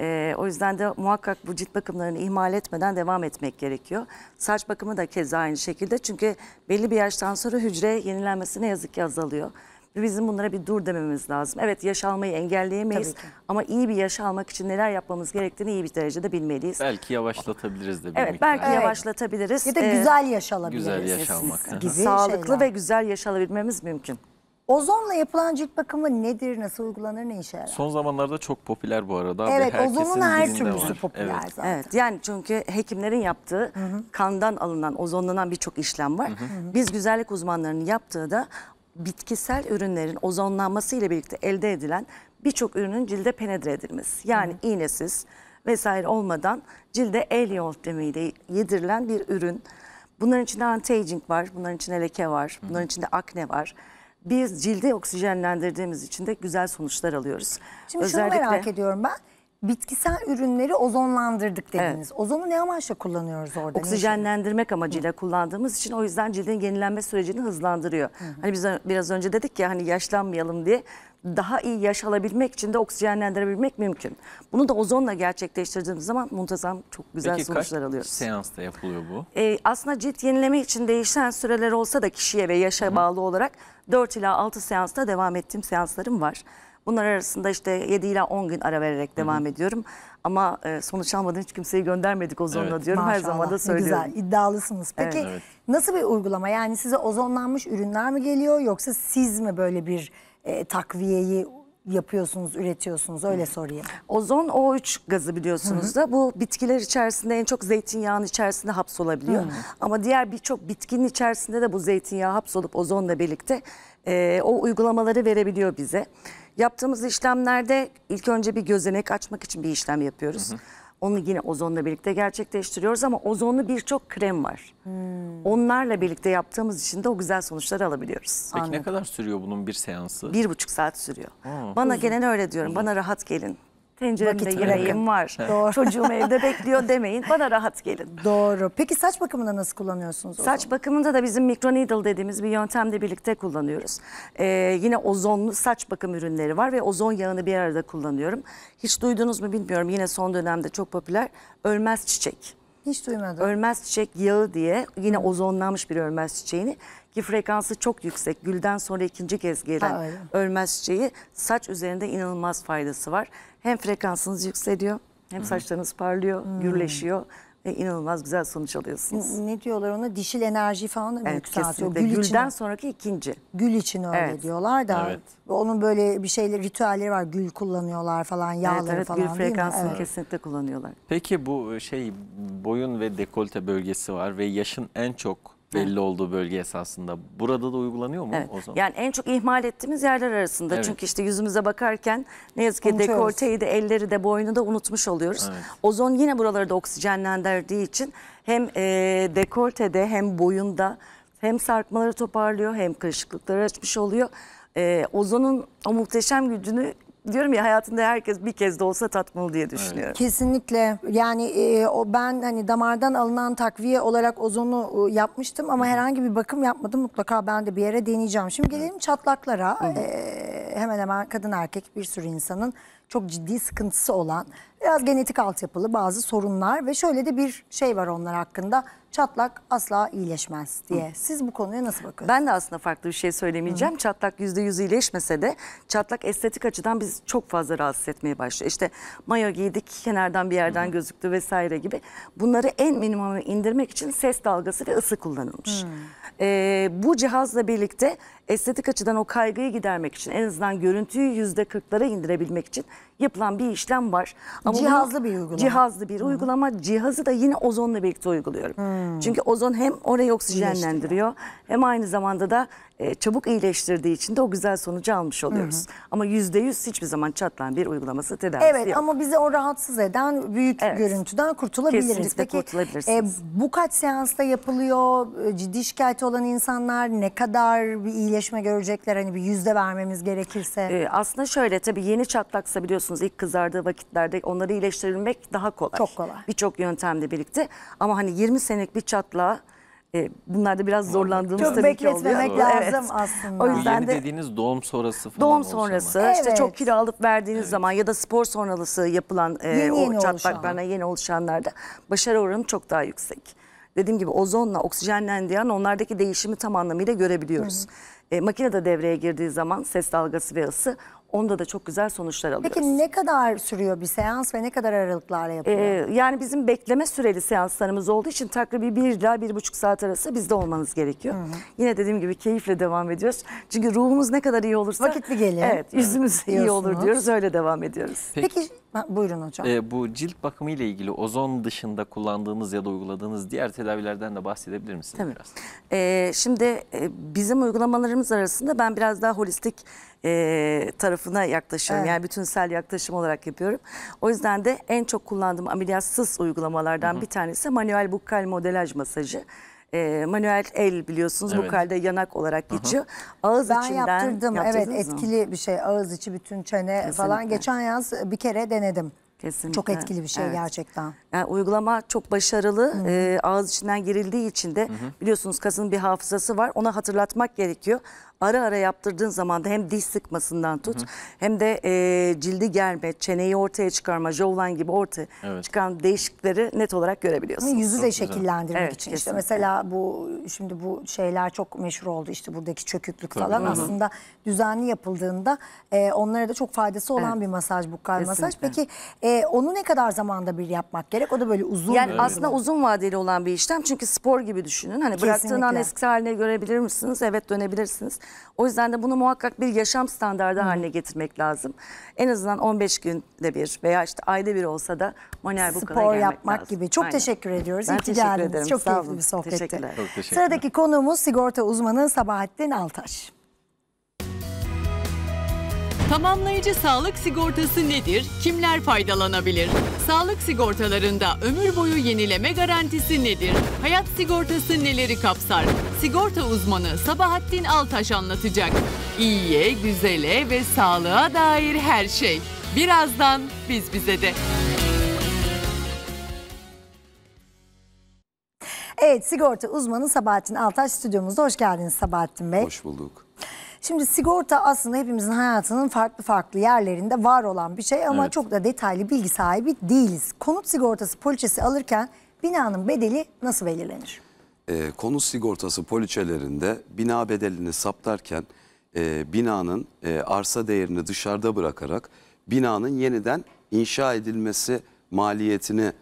Ee, o yüzden de muhakkak bu cilt bakımlarını ihmal etmeden devam etmek gerekiyor. Saç bakımı da keza aynı şekilde. Çünkü belli bir yaştan sonra hücre yenilenmesi ne yazık ki azalıyor. Bizim bunlara bir dur dememiz lazım. Evet yaş almayı engelleyemeyiz ama iyi bir yaş almak için neler yapmamız gerektiğini iyi bir derecede bilmeliyiz. Belki yavaşlatabiliriz de bir Evet miktar. belki Evet. yavaşlatabiliriz. Ya da ee, güzel yaş alabiliriz. Güzel yaş almak. Sağlıklı şeyler. ve güzel yaş alabilmemiz mümkün. Ozonla yapılan cilt bakımı nedir, nasıl uygulanır, ne işe yarar? Son zamanlarda çok popüler bu arada. evet, ozonun her türlüsü popüler Evet. zaten. Evet yani çünkü hekimlerin yaptığı kandan alınan ozonlanan birçok işlem var. Biz güzellik uzmanlarının yaptığı da bitkisel ürünlerin ozonlanması ile birlikte elde edilen birçok ürünün cilde penetre edilmesi. Yani Hı. iğnesiz vesaire olmadan cilde el yöntemiyle yedirilen bir ürün. Bunların içinde anti-aging var, bunların içinde leke var, Hı. bunların içinde akne var. Biz cilde oksijenlendirdiğimiz için de güzel sonuçlar alıyoruz. Şimdi Özellikle, şunu merak ediyorum ben bitkisel ürünleri ozonlandırdık dediniz. Evet. Ozonu ne amaçla kullanıyoruz orada? Oksijenlendirmek amacıyla Hı. kullandığımız için o yüzden cildin yenilenme sürecini hızlandırıyor. Hı. Hani biz biraz önce dedik ya hani yaşlanmayalım diye daha iyi yaş alabilmek için de oksijenlendirebilmek mümkün. Bunu da ozonla gerçekleştirdiğimiz zaman muntazam çok güzel Peki, sonuçlar kaç alıyoruz. Peki seansta yapılıyor bu? Ee, aslında cilt yenileme için değişen süreler olsa da kişiye ve yaşa Hı. bağlı olarak 4 ila 6 seansta devam ettiğim seanslarım var. Bunlar arasında işte 7 ila 10 gün ara vererek Hı -hı. devam ediyorum. Ama e, sonuç almadan hiç kimseyi göndermedik ozonla evet. diyorum. Maşallah, Her zaman da söylüyorum. güzel iddialısınız. Peki evet. nasıl bir uygulama? Yani size ozonlanmış ürünler mi geliyor yoksa siz mi böyle bir e, takviyeyi yapıyorsunuz, üretiyorsunuz öyle sorayım. Ozon O3 gazı biliyorsunuz Hı -hı. da bu bitkiler içerisinde en çok zeytinyağın içerisinde hapsolabiliyor. Hı -hı. Ama diğer birçok bitkinin içerisinde de bu zeytinyağı hapsolup ozonla birlikte e, o uygulamaları verebiliyor bize. Yaptığımız işlemlerde ilk önce bir gözenek açmak için bir işlem yapıyoruz. Hı hı. Onu yine ozonla birlikte gerçekleştiriyoruz ama ozonlu birçok krem var. Hmm. Onlarla birlikte yaptığımız için de o güzel sonuçları alabiliyoruz. Peki Anladım. ne kadar sürüyor bunun bir seansı? Bir buçuk saat sürüyor. Ha, Bana uzun. gelen öyle diyorum. Uzun. Bana rahat gelin. Tenceremde Vakit yemeğim var. Doğru. Çocuğum evde bekliyor demeyin. Bana rahat gelin. Doğru. Peki saç bakımında nasıl kullanıyorsunuz? Saç zaman? bakımında da bizim microneedle dediğimiz bir yöntemle birlikte kullanıyoruz. Ee, yine ozonlu saç bakım ürünleri var ve ozon yağını bir arada kullanıyorum. Hiç duydunuz mu bilmiyorum. Yine son dönemde çok popüler. Ölmez çiçek. Hiç duymadım. Ölmez çiçek yağı diye yine ozonlanmış bir ölmez çiçeğini ki frekansı çok yüksek. Gülden sonra ikinci kez gelen ha, ölmez çiçeği saç üzerinde inanılmaz faydası var. Hem frekansınız yükseliyor hem Hı -hı. saçlarınız parlıyor, hmm. gürleşiyor ve inanılmaz güzel sonuç alıyorsunuz. Ne diyorlar ona? Dişil enerji falan da mı evet, yükseltiyor? Gül Gülden için, sonraki ikinci. Gül için öyle evet. diyorlar da. Evet. Onun böyle bir şeyler ritüelleri var. Gül kullanıyorlar falan, yağları evet, evet, falan. Gül frekansını evet. kesinlikle kullanıyorlar. Peki bu şey boyun ve dekolte bölgesi var ve yaşın en çok belli evet. olduğu bölge esasında. Burada da uygulanıyor mu evet. o zaman? Yani en çok ihmal ettiğimiz yerler arasında. Evet. Çünkü işte yüzümüze bakarken ne yazık ki Unutuyoruz. dekolteyi de elleri de boynu da unutmuş oluyoruz. Evet. Ozon yine buraları da oksijenlendirdiği için hem e, dekoltede hem boyunda hem sarkmaları toparlıyor hem kırışıklıkları açmış oluyor. E, ozonun o muhteşem gücünü diyorum ya hayatında herkes bir kez de olsa tatmalı diye düşünüyorum. Evet. Kesinlikle yani e, o ben hani damardan alınan takviye olarak ozonu e, yapmıştım ama herhangi bir bakım yapmadım mutlaka ben de bir yere deneyeceğim. Şimdi gelelim çatlaklara e, hemen hemen kadın erkek bir sürü insanın çok ciddi sıkıntısı olan Biraz genetik altyapılı bazı sorunlar ve şöyle de bir şey var onlar hakkında. Çatlak asla iyileşmez diye. Hı. Siz bu konuya nasıl bakıyorsunuz? Ben de aslında farklı bir şey söylemeyeceğim. Hı. Çatlak %100 iyileşmese de çatlak estetik açıdan biz çok fazla rahatsız etmeye başlıyor. İşte mayo giydik, kenardan bir yerden Hı. gözüktü vesaire gibi. Bunları en minimuma indirmek için ses dalgası ve ısı kullanılmış. Ee, bu cihazla birlikte estetik açıdan o kaygıyı gidermek için en azından görüntüyü yüzde %40'lara indirebilmek için yapılan bir işlem var. Ama ama cihazlı bir uygulama. Cihazlı bir Hı. uygulama. Cihazı da yine ozonla birlikte uyguluyorum. Hı. Çünkü ozon hem orayı oksijenlendiriyor hem aynı zamanda da e, çabuk iyileştirdiği için de o güzel sonucu almış oluyoruz. Hı hı. Ama %100 hiçbir zaman çatlayan bir uygulaması tedavisi evet, yok. Evet ama bizi o rahatsız eden büyük evet. görüntüden kurtulabiliriz. Kesinlikle Peki, kurtulabilirsiniz. E, bu kaç seansta yapılıyor? E, ciddi şikayeti olan insanlar ne kadar bir iyileşme görecekler? Hani bir yüzde vermemiz gerekirse. E, aslında şöyle tabii yeni çatlaksa biliyorsunuz ilk kızardığı vakitlerde onları iyileştirilmek daha kolay. Çok kolay. Birçok yöntemle birlikte ama hani 20 senelik bir çatlağa e, bunlarda biraz zorlandığımız çok tabii ki oluyor. Çok bekletmemek lazım evet. aslında. O yüzden de dediğiniz doğum sonrası falan Doğum sonrası evet. işte çok kilo alıp verdiğiniz evet. zaman ya da spor sonrası yapılan e, yeni, o çatlaklarına oluşan. yeni oluşanlarda başarı oranı çok daha yüksek. Dediğim gibi ozonla oksijenlendiği an onlardaki değişimi tam anlamıyla görebiliyoruz. Hı hı. E, makine de devreye girdiği zaman ses dalgası ve ısı Onda da çok güzel sonuçlar alıyoruz. Peki ne kadar sürüyor bir seans ve ne kadar aralıklarla yapılıyor? Ee, yani bizim bekleme süreli seanslarımız olduğu için takribi bir ila bir buçuk saat arası bizde olmanız gerekiyor. Hı hı. Yine dediğim gibi keyifle devam ediyoruz. Çünkü ruhumuz ne kadar iyi olursa... Vakitli gelir. Evet yüzümüz evet. iyi olur diyoruz öyle devam ediyoruz. Peki, Peki Ha, buyurun hocam. E, bu cilt bakımı ile ilgili ozon dışında kullandığınız ya da uyguladığınız diğer tedavilerden de bahsedebilir misiniz Tabii. biraz? Ee, e, şimdi bizim uygulamalarımız arasında ben biraz daha holistik e, tarafına yaklaşıyorum. Evet. Yani bütünsel yaklaşım olarak yapıyorum. O yüzden de en çok kullandığım ameliyatsız uygulamalardan Hı -hı. bir tanesi manuel bukkal modelaj masajı e, manuel el biliyorsunuz evet. mukalde yanak olarak geçiyor. Aha. Ağız ben içinden yaptırdım evet mı? etkili bir şey ağız içi bütün çene Kesinlikle. falan. Geçen yaz bir kere denedim. Kesinlikle. Çok etkili bir şey evet. gerçekten. Yani uygulama çok başarılı. Hı -hı. E, ağız içinden girildiği için de Hı -hı. biliyorsunuz kasının bir hafızası var. Ona hatırlatmak gerekiyor ara ara yaptırdığın zaman da hem diş sıkmasından tut Hı -hı. hem de e, cildi germe, çeneyi ortaya çıkarma, jowline gibi ortaya evet. çıkan değişikleri net olarak görebiliyorsunuz. Yüzü de şekillendirmek evet, için kesinlikle. işte mesela bu şimdi bu şeyler çok meşhur oldu işte buradaki çöküklük Tabii. falan Hı -hı. aslında düzenli yapıldığında e, onlara da çok faydası olan evet. bir masaj bu kadar masaj. Peki e, onu ne kadar zamanda bir yapmak gerek? O da böyle uzun. Yani evet. aslında uzun vadeli olan bir işlem çünkü spor gibi düşünün. Hani Kesinlikle. bıraktığın an eski haline görebilir misiniz? Evet dönebilirsiniz. O yüzden de bunu muhakkak bir yaşam standardı Hı. haline getirmek lazım. En azından 15 günde bir veya işte ayda bir olsa da manuel bu Spor yapmak lazım. gibi. Çok Aynen. teşekkür ediyoruz. Ben İyi teşekkür ederim. Çok Sağ keyifli olun. bir sohbetti. Teşekkürler. teşekkürler. Sıradaki konuğumuz sigorta uzmanı Sabahattin Altaş. Tamamlayıcı sağlık sigortası nedir? Kimler faydalanabilir? Sağlık sigortalarında ömür boyu yenileme garantisi nedir? Hayat sigortası neleri kapsar? Sigorta uzmanı Sabahattin Altaş anlatacak. İyiye, güzele ve sağlığa dair her şey. Birazdan biz bize de. Evet sigorta uzmanı Sabahattin Altaş stüdyomuzda. Hoş geldiniz Sabahattin Bey. Hoş bulduk. Şimdi sigorta aslında hepimizin hayatının farklı farklı yerlerinde var olan bir şey ama evet. çok da detaylı bilgi sahibi değiliz. Konut sigortası poliçesi alırken binanın bedeli nasıl belirlenir? E, konut sigortası poliçelerinde bina bedelini saptarken e, binanın e, arsa değerini dışarıda bırakarak binanın yeniden inşa edilmesi maliyetini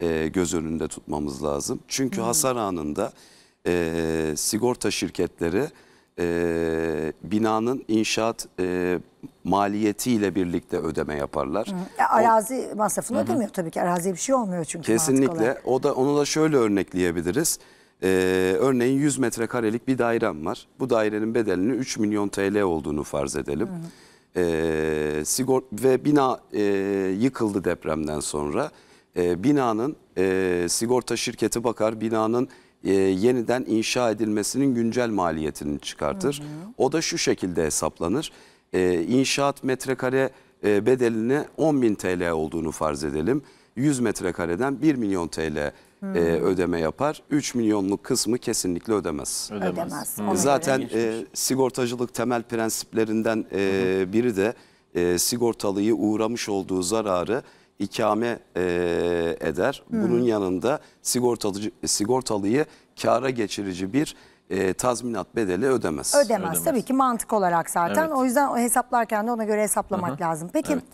e, göz önünde tutmamız lazım. Çünkü hmm. hasar anında e, sigorta şirketleri e, binanın inşaat e, maliyetiyle birlikte ödeme yaparlar. Hı. arazi o, masrafını ödemiyor tabii ki. Araziye bir şey olmuyor çünkü. Kesinlikle. O da onu da şöyle örnekleyebiliriz. Ee, örneğin 100 metrekarelik bir dairem var. Bu dairenin bedelini 3 milyon TL olduğunu farz edelim. Hı hı. E, ve bina e, yıkıldı depremden sonra. E, binanın e, sigorta şirketi bakar binanın e, yeniden inşa edilmesinin güncel maliyetini çıkartır. Hı hı. O da şu şekilde hesaplanır. E, inşaat metrekare e, bedeline 10 bin TL olduğunu farz edelim. 100 metrekareden 1 milyon TL e, ödeme yapar. 3 milyonluk kısmı kesinlikle ödemez. Ödemez. ödemez. Hmm. Zaten e, sigortacılık temel prensiplerinden e, biri de e, sigortalıyı uğramış olduğu zararı ikame e, eder. Bunun hmm. yanında sigortalı, sigortalıyı kara geçirici bir e, tazminat bedeli ödemez. Ödemez. Ödemez. Tabii ki mantık olarak zaten. Evet. O yüzden hesaplarken de ona göre hesaplamak Aha. lazım. Peki Evet.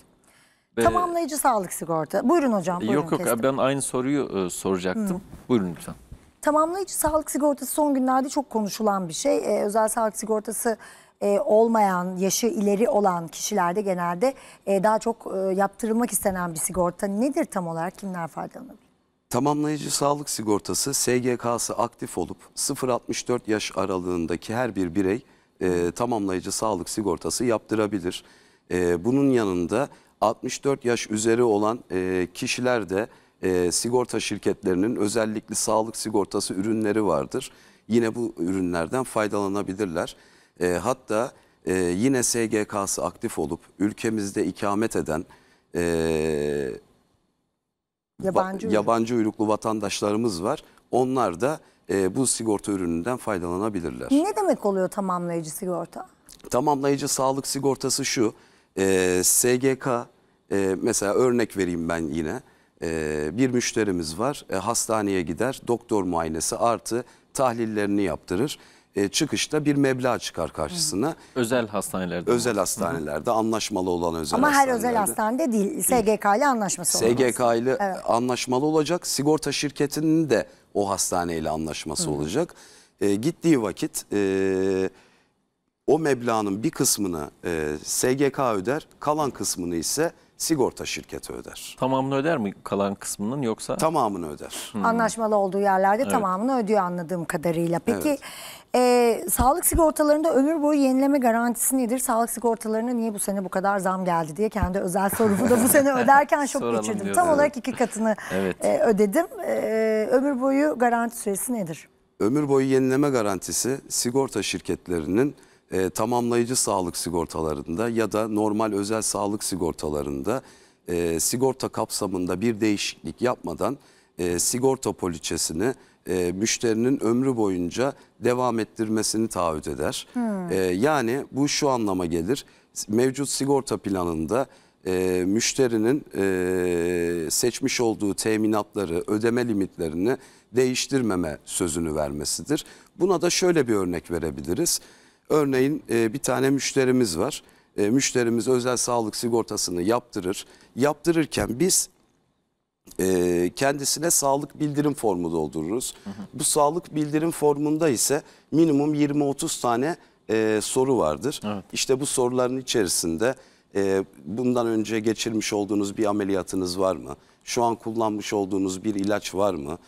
Ve- tamamlayıcı sağlık sigorta. Buyurun hocam. E, buyurun yok yok kestim. ben aynı soruyu e, soracaktım. Hmm. Buyurun lütfen. Tamamlayıcı sağlık sigortası son günlerde çok konuşulan bir şey. Ee, özel sağlık sigortası e, olmayan, yaşı ileri olan kişilerde genelde e, daha çok e, yaptırılmak istenen bir sigorta nedir tam olarak? Kimler faydalanabilir? Tamamlayıcı sağlık sigortası SGK'sı aktif olup 0-64 yaş aralığındaki her bir birey e, tamamlayıcı sağlık sigortası yaptırabilir. E, bunun yanında 64 yaş üzeri olan e, kişiler de e, sigorta şirketlerinin özellikle sağlık sigortası ürünleri vardır. Yine bu ürünlerden faydalanabilirler. E, hatta e, yine SGK'sı aktif olup ülkemizde ikamet eden e, yabancı, va yabancı uyruklu vatandaşlarımız var. Onlar da e, bu sigorta ürününden faydalanabilirler. Ne demek oluyor tamamlayıcı sigorta? Tamamlayıcı sağlık sigortası şu. E, SGK e, mesela örnek vereyim ben yine. E, bir müşterimiz var e, hastaneye gider doktor muayenesi artı tahlillerini yaptırır. E, çıkışta bir meblağ çıkar karşısına. Özel hastanelerde. Özel hastanelerde anlaşmalı olan özel Ama her özel hastanede değil. SGK ile anlaşması olmaz. SGK ile anlaşmalı olacak. Sigorta şirketinin de o hastaneyle anlaşması olacak. E, gittiği vakit e, o meblağın bir kısmını e, SGK öder, kalan kısmını ise sigorta şirketi öder. Tamamını öder mi kalan kısmının yoksa? Tamamını öder. Hmm. Anlaşmalı olduğu yerlerde evet. tamamını ödüyor anladığım kadarıyla. Peki evet. e, sağlık sigortalarında ömür boyu yenileme garantisi nedir? Sağlık sigortalarına niye bu sene bu kadar zam geldi diye kendi özel sorumu da bu (laughs) sene öderken çok Soralım geçirdim. Diyorsun. Tam evet. olarak iki katını evet. e, ödedim. E, ömür boyu garanti süresi nedir? Ömür boyu yenileme garantisi sigorta şirketlerinin e, tamamlayıcı sağlık sigortalarında ya da normal özel sağlık sigortalarında e, sigorta kapsamında bir değişiklik yapmadan e, sigorta poliçesini e, müşterinin ömrü boyunca devam ettirmesini taahhüt eder. Hmm. E, yani bu şu anlama gelir. Mevcut sigorta planında e, müşterinin e, seçmiş olduğu teminatları, ödeme limitlerini değiştirmeme sözünü vermesidir. Buna da şöyle bir örnek verebiliriz. Örneğin e, bir tane müşterimiz var. E, müşterimiz özel sağlık sigortasını yaptırır. Yaptırırken biz e, kendisine sağlık bildirim formu doldururuz. Hı hı. Bu sağlık bildirim formunda ise minimum 20-30 tane e, soru vardır. Evet. İşte bu soruların içerisinde e, bundan önce geçirmiş olduğunuz bir ameliyatınız var mı? Şu an kullanmış olduğunuz bir ilaç var mı?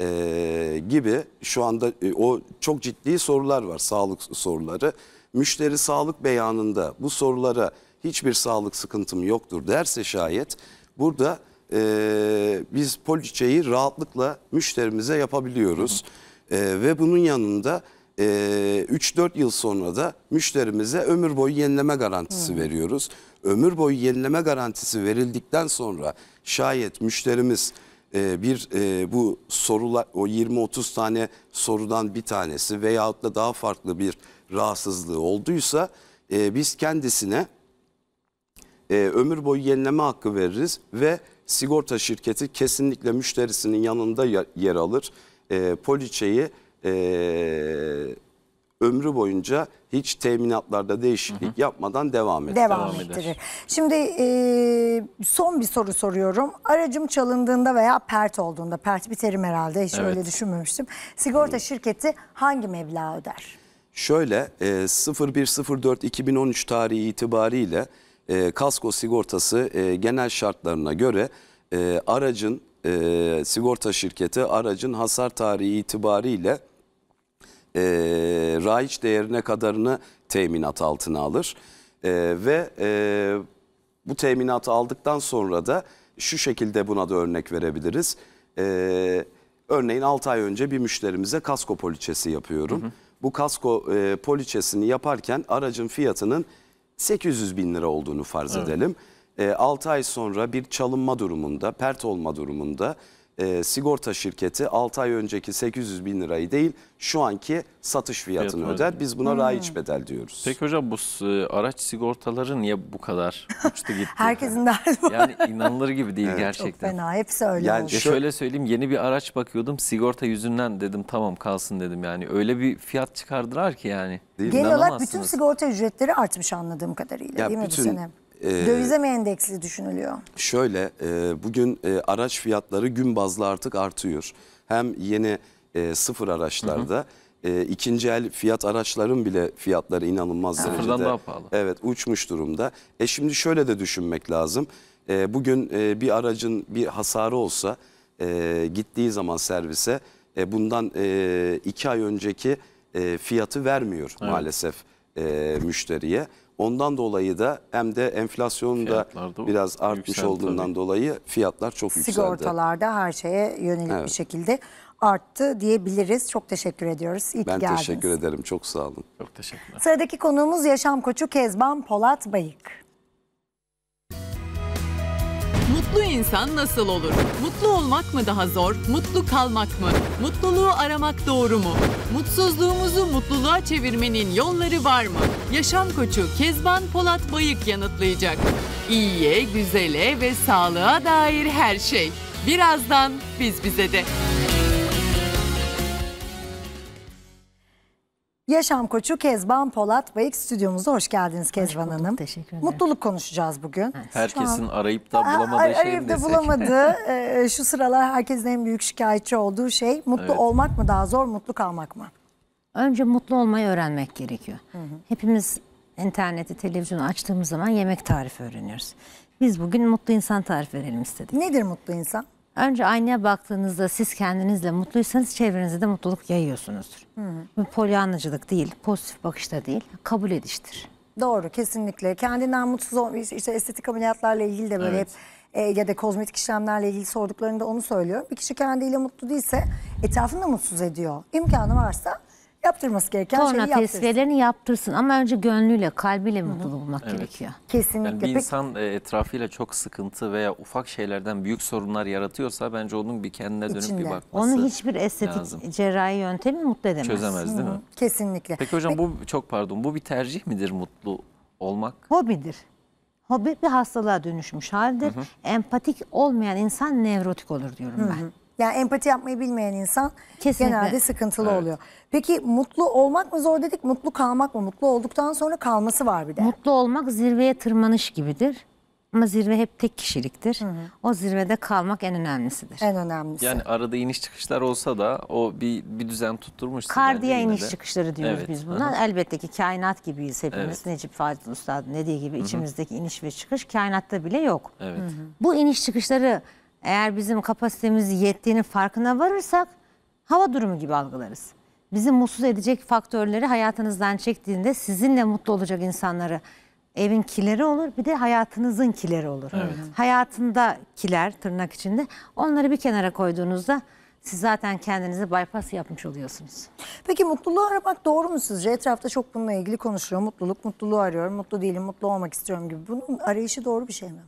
e, gibi şu anda e, o çok ciddi sorular var sağlık soruları. Müşteri sağlık beyanında bu sorulara hiçbir sağlık sıkıntım yoktur derse şayet burada e, biz poliçeyi rahatlıkla müşterimize yapabiliyoruz. E, ve bunun yanında e, 3-4 yıl sonra da müşterimize ömür boyu yenileme garantisi hı. Hmm. veriyoruz. Ömür boyu yenileme garantisi verildikten sonra şayet müşterimiz ee, bir e, bu sorular o 20-30 tane sorudan bir tanesi veyahut da daha farklı bir rahatsızlığı olduysa e, biz kendisine e, ömür boyu yenileme hakkı veririz ve sigorta şirketi kesinlikle müşterisinin yanında yer alır. E, poliçeyi ömrü boyunca hiç teminatlarda değişiklik hı hı. yapmadan devam ettirir. Devam, devam Eder. Şimdi e, son bir soru soruyorum. Aracım çalındığında veya pert olduğunda, pert bir terim herhalde hiç evet. öyle düşünmemiştim. Sigorta hı. şirketi hangi meblağı öder? Şöyle e, 0104 tarihi itibariyle e, kasko sigortası e, genel şartlarına göre e, aracın e, sigorta şirketi aracın hasar tarihi itibariyle e, raiç değerine kadarını teminat altına alır. E, ve e, bu teminatı aldıktan sonra da şu şekilde buna da örnek verebiliriz. E, örneğin 6 ay önce bir müşterimize kasko poliçesi yapıyorum. Hı hı. Bu kasko e, poliçesini yaparken aracın fiyatının 800 bin lira olduğunu farz evet. edelim. E, 6 ay sonra bir çalınma durumunda, pert olma durumunda e, sigorta şirketi 6 ay önceki 800 bin lirayı değil şu anki satış fiyatını Fiyatı öder. öder. Biz buna hmm. raiç bedel diyoruz. Peki hocam bu araç sigortaları niye bu kadar uçtu gitti? (laughs) Herkesin derdi Yani inanılır gibi değil evet. gerçekten. Çok fena hepsi öyle yani oldu. Şöyle... şöyle söyleyeyim yeni bir araç bakıyordum sigorta yüzünden dedim tamam kalsın dedim yani. Öyle bir fiyat çıkardılar ki yani. Değil Genel bütün sigorta ücretleri artmış anladığım kadarıyla ya değil mi bütün, bu sene? E, Dövize mi endeksli düşünülüyor? Şöyle e, bugün e, araç fiyatları gün bazlı artık artıyor. Hem yeni e, sıfır araçlarda... Hı hı. ikinci el fiyat araçların bile fiyatları inanılmaz ha. derecede. Sıfırdan daha pahalı. Evet uçmuş durumda. E şimdi şöyle de düşünmek lazım. bugün bir aracın bir hasarı olsa gittiği zaman servise bundan iki ay önceki fiyatı vermiyor evet. maalesef e, müşteriye. Ondan dolayı da hem de enflasyonun da biraz artmış yükseldi olduğundan tabii. dolayı fiyatlar çok yükseldi. Sigortalarda her şeye yönelik Evet. bir şekilde arttı diyebiliriz. Çok teşekkür ediyoruz. İyi ki Ben geldiniz. teşekkür ederim. Çok sağ olun. Çok teşekkürler. Sıradaki konuğumuz yaşam koçu Kezban Polat Bayık. Mutlu insan nasıl olur? Mutlu olmak mı daha zor? Mutlu kalmak mı? Mutluluğu aramak doğru mu? Mutsuzluğumuzu mutluluğa çevirmenin yolları var mı? Yaşam koçu Kezban Polat Bayık yanıtlayacak. İyiye, güzele ve sağlığa dair her şey. Birazdan biz bize de. Yaşam koçu Kezban Polat Bayık stüdyomuza hoş geldiniz Kezban hoş Hanım. Teşekkür ederim. Mutluluk konuşacağız bugün. Evet. Herkesin an... arayıp da bulamadığı Aa, şey Arayıp da bulamadığı (laughs) ee, şu sıralar herkesin en büyük şikayetçi olduğu şey mutlu evet. olmak mı daha zor mutlu kalmak mı? Önce mutlu olmayı öğrenmek gerekiyor. Hı hı. Hepimiz interneti, televizyonu açtığımız zaman yemek tarifi öğreniyoruz. Biz bugün mutlu insan tarif verelim istedik. Nedir mutlu insan? Önce aynaya baktığınızda siz kendinizle mutluysanız çevrenize de mutluluk yayıyorsunuzdur. Hı hı. Bu polyanlıcılık değil, pozitif bakışta değil, kabul ediştir. Doğru kesinlikle. Kendinden mutsuz olmuş işte estetik ameliyatlarla ilgili de böyle evet. hep e, ya da kozmetik işlemlerle ilgili sorduklarında onu söylüyorum. Bir kişi kendiyle mutlu değilse etrafını da mutsuz ediyor. İmkanı varsa yaptırması gereken Torna şeyi yaptırsın. tesviyelerini yaptırsın ama önce gönlüyle, kalbiyle mutlu olmak Evet. gerekiyor. Kesinlikle. Yani bir insan e, etrafıyla çok sıkıntı veya ufak şeylerden büyük sorunlar yaratıyorsa bence onun bir kendine dönüp İçinde. bir bakması lazım. Onu hiçbir estetik lazım. cerrahi yöntemi mutlu edemez. çözemez değil mi? Kesinlikle. Peki hocam bu çok pardon bu bir tercih midir mutlu olmak? Hobidir. Hobi bir hastalığa dönüşmüş haldir. Empatik olmayan insan nevrotik olur diyorum ben. Yani empati yapmayı bilmeyen insan Kesinlikle. genelde sıkıntılı Evet. oluyor. Peki mutlu olmak mı zor dedik, mutlu kalmak mı? Mutlu olduktan sonra kalması var bir de. Mutlu olmak zirveye tırmanış gibidir. Ama zirve hep tek kişiliktir. O zirvede kalmak en önemlisidir. en önemlisi. Yani arada iniş çıkışlar olsa da o bir bir düzen tutturmuş. yani iniş de. çıkışları diyoruz Evet, biz buna. Elbette ki kainat gibiyiz hepimiz. Evet. Necip Fazıl ne diye gibi içimizdeki iniş ve çıkış kainatta bile yok. Evet. Bu iniş çıkışları eğer bizim kapasitemiz yettiğinin farkına varırsak hava durumu gibi algılarız. Bizi mutsuz edecek faktörleri hayatınızdan çektiğinde sizinle mutlu olacak insanları evin kileri olur bir de hayatınızın kileri olur. Evet. Hayatında kiler tırnak içinde onları bir kenara koyduğunuzda siz zaten kendinizi bypass yapmış oluyorsunuz. Peki mutluluğu aramak doğru mu sizce? Etrafta çok bununla ilgili konuşuyor. Mutluluk, mutluluğu arıyorum, mutlu değilim, mutlu olmak istiyorum gibi. Bunun arayışı doğru bir şey mi?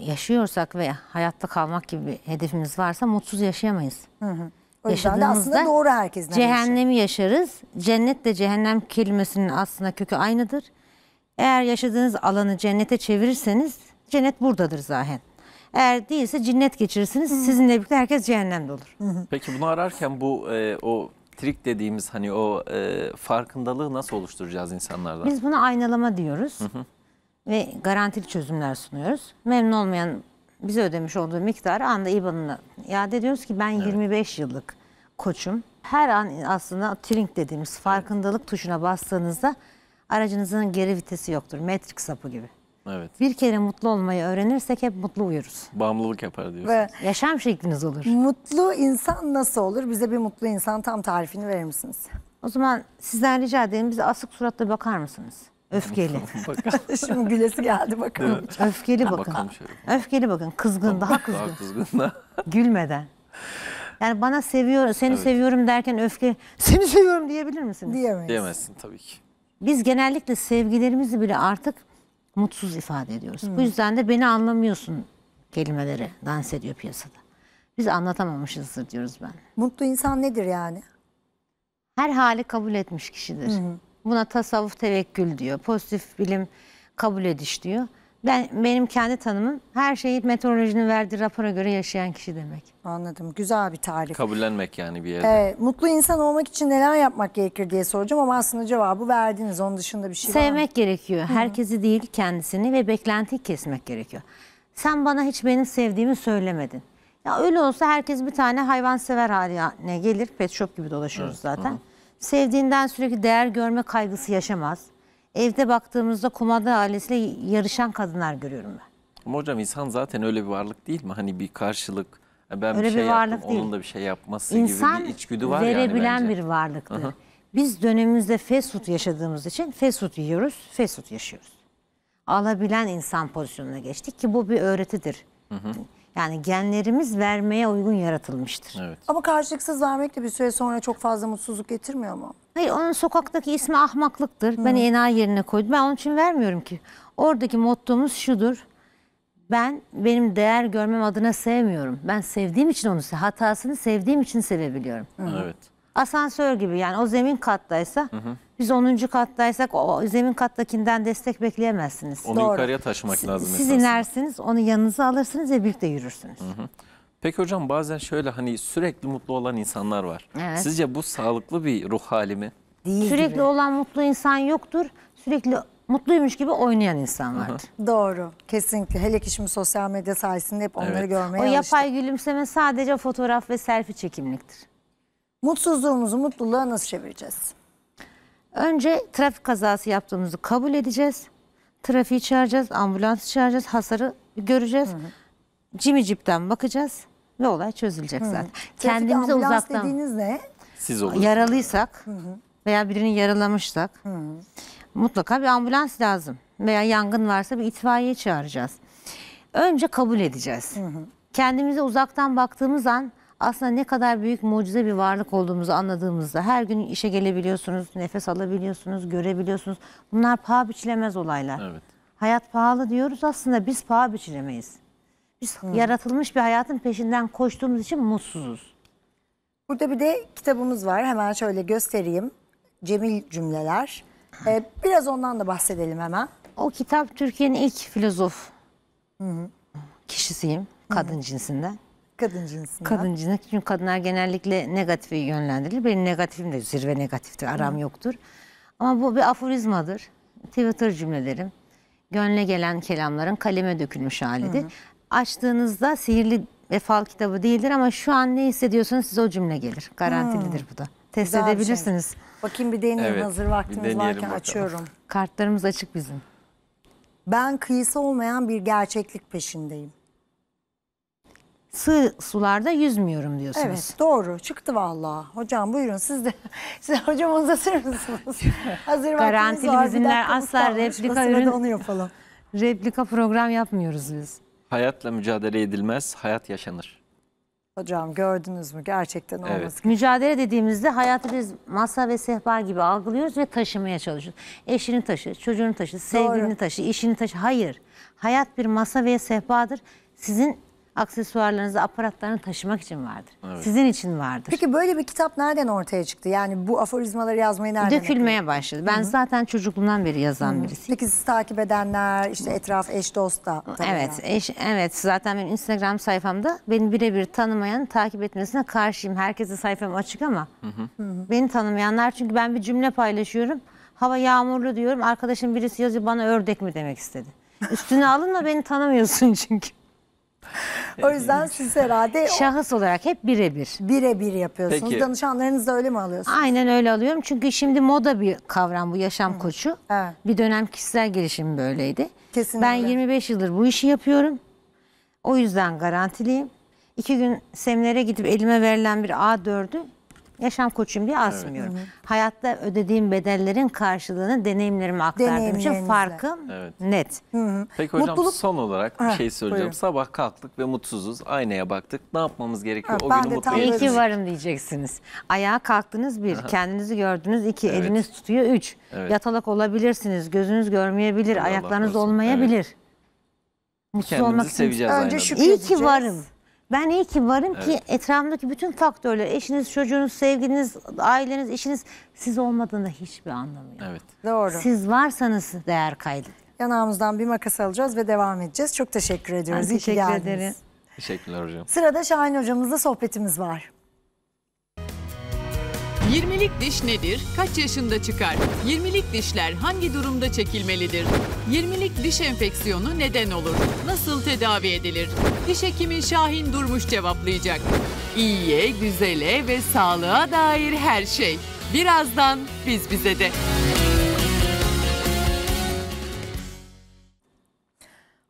yaşıyorsak ve hayatta kalmak gibi bir hedefimiz varsa mutsuz yaşayamayız. Hı hı. O yüzden de aslında doğru herkesin. Hani cehennemi yaşar. yaşarız. de cehennem kelimesinin aslında kökü aynıdır. Eğer yaşadığınız alanı cennete çevirirseniz cennet buradadır zaten. Eğer değilse cinnet geçirirsiniz. Hı. Sizinle birlikte herkes cehennemde olur. Hı hı. Peki bunu ararken bu e, o trik dediğimiz hani o e, farkındalığı nasıl oluşturacağız insanlarda? Biz buna aynalama diyoruz. Hı hı ve garantili çözümler sunuyoruz. Memnun olmayan bize ödemiş olduğu miktarı anda IBAN'ına iade ediyoruz ki ben evet. 25 yıllık koçum. Her an aslında trink dediğimiz farkındalık tuşuna bastığınızda aracınızın geri vitesi yoktur. Matrix sapı gibi. Evet. Bir kere mutlu olmayı öğrenirsek hep mutlu uyuruz. Bağımlılık yapar diyorsun. Ve Yaşam şekliniz olur. Mutlu insan nasıl olur? Bize bir mutlu insan tam tarifini verir misiniz? O zaman sizden rica edelim bize asık suratla bakar mısınız? Öfkeli. (laughs) Şimdi gülesi geldi bakalım. Öfkeli bakın. Bakalım Öfkeli bakın. Kızgın, daha kızgın. Daha kızgın da. (laughs) Gülmeden. Yani bana seviyor, seni evet. seviyorum derken öfke, seni seviyorum diyebilir misiniz? Diyemeyiz. Diyemezsin tabii ki. Biz genellikle sevgilerimizi bile artık mutsuz ifade ediyoruz. Hmm. Bu yüzden de beni anlamıyorsun kelimeleri dans ediyor piyasada. Biz anlatamamışızdır diyoruz ben. Mutlu insan nedir yani? Her hali kabul etmiş kişidir. Hı Buna tasavvuf tevekkül diyor. Pozitif bilim kabul ediş diyor. Ben benim kendi tanımım her şeyi meteorolojinin verdiği rapora göre yaşayan kişi demek. Anladım. Güzel bir tarif. Kabullenmek yani bir yerde. Ee, mutlu insan olmak için neler yapmak gerekir diye soracağım ama aslında cevabı verdiniz. Onun dışında bir şey Sevmek var Sevmek gerekiyor. Hı -hı. Herkesi değil kendisini ve beklenti kesmek gerekiyor. Sen bana hiç benim sevdiğimi söylemedin. Ya öyle olsa herkes bir tane hayvan sever haline gelir. Pet shop gibi dolaşıyoruz evet. zaten. -hı. Sevdiğinden sürekli değer görme kaygısı yaşamaz. Evde baktığımızda kumanda ailesiyle yarışan kadınlar görüyorum ben. Ama hocam insan zaten öyle bir varlık değil mi? Hani bir karşılık e, ben öyle bir şey bir varlık yaptım, değil. onun da bir şey yapması insan gibi bir içgüdü var yani bence. verebilen bir varlıktır. Biz dönemimizde fast food yaşadığımız için fast food yiyoruz, fast food yaşıyoruz. Alabilen insan pozisyonuna geçtik ki bu bir öğretidir. Hı hı. Yani genlerimiz vermeye uygun yaratılmıştır. Evet. Ama karşılıksız vermek de bir süre sonra çok fazla mutsuzluk getirmiyor mu? Hayır onun sokaktaki ismi ahmaklıktır. Hı. Beni enayi yerine koydum. Ben onun için vermiyorum ki. Oradaki mottomuz şudur. Ben benim değer görmem adına sevmiyorum. Ben sevdiğim için onu, hatasını sevdiğim için sevebiliyorum. Hı. Evet asansör gibi yani o zemin kattaysa hı hı. biz 10. kattaysak o zemin kattakinden destek bekleyemezsiniz. Onu Doğru. yukarıya taşımak siz, lazım. Siz esasında. inersiniz onu yanınıza alırsınız ve birlikte yürürsünüz. Hı hı. Peki hocam bazen şöyle hani sürekli mutlu olan insanlar var. Evet. Sizce bu sağlıklı bir ruh hali mi? Değil sürekli gibi. olan mutlu insan yoktur. Sürekli mutluymuş gibi oynayan insan vardır. Hı hı. Doğru. Kesinlikle. Hele ki şimdi sosyal medya sayesinde hep onları evet. görmeye O yapay alıştık. gülümseme sadece fotoğraf ve selfie çekimliktir. Mutsuzluğumuzu mutluluğa nasıl çevireceğiz? Önce trafik kazası yaptığımızı kabul edeceğiz. Trafiği çağıracağız, ambulans çağıracağız, hasarı göreceğiz. Hı hı. Cimicipten bakacağız ve olay çözülecek hı hı. zaten. Trafik Kendimize uzaktan. dediğiniz ne? Siz olursunuz. Yaralıysak hı hı. veya birini yaralamışsak hı hı. mutlaka bir ambulans lazım. Veya yangın varsa bir itfaiye çağıracağız. Önce kabul edeceğiz. Hı hı. Kendimize uzaktan baktığımız an aslında ne kadar büyük mucize bir varlık olduğumuzu anladığımızda her gün işe gelebiliyorsunuz, nefes alabiliyorsunuz, görebiliyorsunuz. Bunlar paha biçilemez olaylar. Evet. Hayat pahalı diyoruz aslında biz paha biçilemeyiz. Biz Hı. yaratılmış bir hayatın peşinden koştuğumuz için mutsuzuz. Burada bir de kitabımız var. Hemen şöyle göstereyim. Cemil Cümleler. Ee, biraz ondan da bahsedelim hemen. O kitap Türkiye'nin ilk filozof Hı -hı. kişisiyim kadın Hı -hı. cinsinden. Kadın cinsinden. Kadın cinsinden. Çünkü kadınlar genellikle negatif yönlendirilir. Benim negatifim de zirve negatiftir. Aram Hı. yoktur. Ama bu bir aforizmadır. Twitter cümlelerim. Gönle gelen kelamların kaleme dökülmüş halidir. Hı. Açtığınızda sihirli ve fal kitabı değildir ama şu an ne hissediyorsunuz size o cümle gelir. Garantilidir hmm. bu da. Test Güzel şey. edebilirsiniz. Şey. Bakayım bir deneyelim evet, hazır vaktimiz varken bakalım. açıyorum. Kartlarımız açık bizim. Ben kıyısı olmayan bir gerçeklik peşindeyim sığ sularda yüzmüyorum diyorsunuz. Evet doğru çıktı vallahi. Hocam buyurun siz de (laughs) siz hocam hazır mısınız? (laughs) Hazır Garantili var, bizimler asla replika ürün. Onu yapalım. (laughs) Replika program yapmıyoruz biz. Hayatla mücadele edilmez, hayat yaşanır. Hocam gördünüz mü gerçekten olması. Evet. Mücadele dediğimizde hayatı biz masa ve sehpa gibi algılıyoruz ve taşımaya çalışıyoruz. Eşini taşı, çocuğunu taşı, sevgilini Doğru. taşı, işini taşı. Hayır. Hayat bir masa ve sehpadır. Sizin aksesuarlarınızı, aparatlarını taşımak için vardır. Evet. Sizin için vardır. Peki böyle bir kitap nereden ortaya çıktı? Yani bu aforizmaları yazmayı nereden? Dökülmeye yapıyor? başladı. Ben Hı -hı. zaten çocukluğumdan beri yazan Hı birisiyim. Peki sizi takip edenler, işte etraf, eş, dost da. Evet, eş, evet. Zaten benim Instagram sayfamda beni birebir tanımayan takip etmesine karşıyım. Herkese sayfam açık ama Hı -hı. beni tanımayanlar çünkü ben bir cümle paylaşıyorum. Hava yağmurlu diyorum. Arkadaşım birisi yazıyor bana ördek mi demek istedi. Üstüne alınma beni tanımıyorsun (laughs) çünkü o yüzden siz herhalde Şahıs olarak hep birebir. birebir yapıyorsunuz. Peki. Danışanlarınızı öyle mi alıyorsunuz? Aynen öyle alıyorum. Çünkü şimdi moda bir kavram bu yaşam koçu. Evet. Bir dönem kişisel gelişim böyleydi. Kesinlikle. Ben 25 yıldır bu işi yapıyorum. O yüzden garantiliyim. İki gün seminere gidip elime verilen bir A4'ü yaşam koçum diye asmıyorum. Evet. Hayatta ödediğim bedellerin karşılığını deneyimlerime aktardığım için farkım evet. net. Hı hı. Peki hocam Mutluluk... son olarak bir şey söyleyeceğim. Buyurun. Sabah kalktık ve mutsuzuz. Aynaya baktık. Ne yapmamız gerekiyor? Ha, o günü mutlu İyi ki varım diyeceksiniz. Ayağa kalktınız bir. Aha. Kendinizi gördünüz iki. Evet. Eliniz tutuyor üç. Evet. Yatalak olabilirsiniz. Gözünüz görmeyebilir. Allah ayaklarınız olmayabilir. Evet. Mutsuz Kendimizi olmak için Önce şükredeceğiz. İyi ki varım. Ben iyi ki varım evet. ki etrafımdaki bütün faktörler, eşiniz, çocuğunuz, sevgiliniz, aileniz, işiniz siz olmadığında hiçbir anlamı yok. Evet. Doğru. Siz varsanız değer kaydı. Yanağımızdan bir makas alacağız ve devam edeceğiz. Çok teşekkür ediyoruz. Ben iyi teşekkür ederim. Teşekkürler hocam. Sırada Şahin hocamızla sohbetimiz var. 20'lik diş nedir? Kaç yaşında çıkar? 20'lik dişler hangi durumda çekilmelidir? 20'lik diş enfeksiyonu neden olur? Nasıl tedavi edilir? Diş hekimi Şahin Durmuş cevaplayacak. İyiye, güzele ve sağlığa dair her şey. Birazdan biz bize de.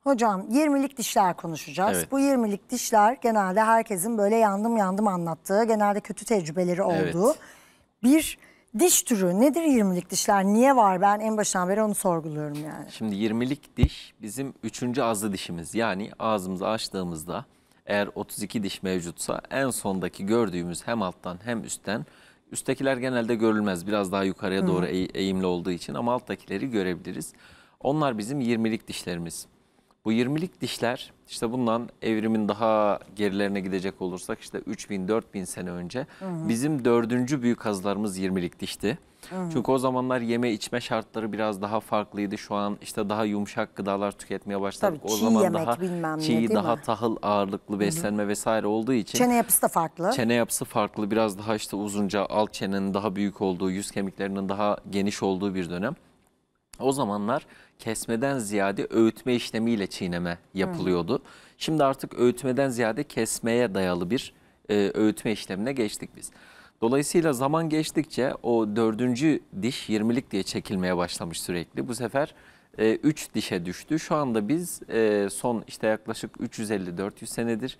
Hocam 20'lik dişler konuşacağız. Evet. Bu 20'lik dişler genelde herkesin böyle yandım yandım anlattığı, genelde kötü tecrübeleri olduğu. Evet bir diş türü nedir yirmilik dişler? Niye var? Ben en başından beri onu sorguluyorum yani. Şimdi yirmilik diş bizim üçüncü azlı dişimiz. Yani ağzımızı açtığımızda eğer 32 diş mevcutsa en sondaki gördüğümüz hem alttan hem üstten Üsttekiler genelde görülmez. Biraz daha yukarıya doğru eğimli olduğu için ama alttakileri görebiliriz. Onlar bizim yirmilik dişlerimiz. Bu 20'lik dişler işte bundan evrimin daha gerilerine gidecek olursak işte 3000-4000 sene önce hı hı. bizim dördüncü büyük hazlarımız 20'lik dişti. Hı hı. Çünkü o zamanlar yeme içme şartları biraz daha farklıydı. Şu an işte daha yumuşak gıdalar tüketmeye başladık. Tabii, o zaman yemek, daha bilmem çiğ, ne, daha mi? tahıl ağırlıklı beslenme hı hı. vesaire olduğu için. Çene yapısı da farklı. Çene yapısı farklı. Biraz daha işte uzunca alt çenenin daha büyük olduğu, yüz kemiklerinin daha geniş olduğu bir dönem. O zamanlar kesmeden ziyade öğütme işlemiyle çiğneme yapılıyordu. Hı. Şimdi artık öğütmeden ziyade kesmeye dayalı bir e, öğütme işlemine geçtik biz. Dolayısıyla zaman geçtikçe o dördüncü diş 20'lik diye çekilmeye başlamış sürekli. Bu sefer 3 e, dişe düştü. Şu anda biz e, son işte yaklaşık 350-400 senedir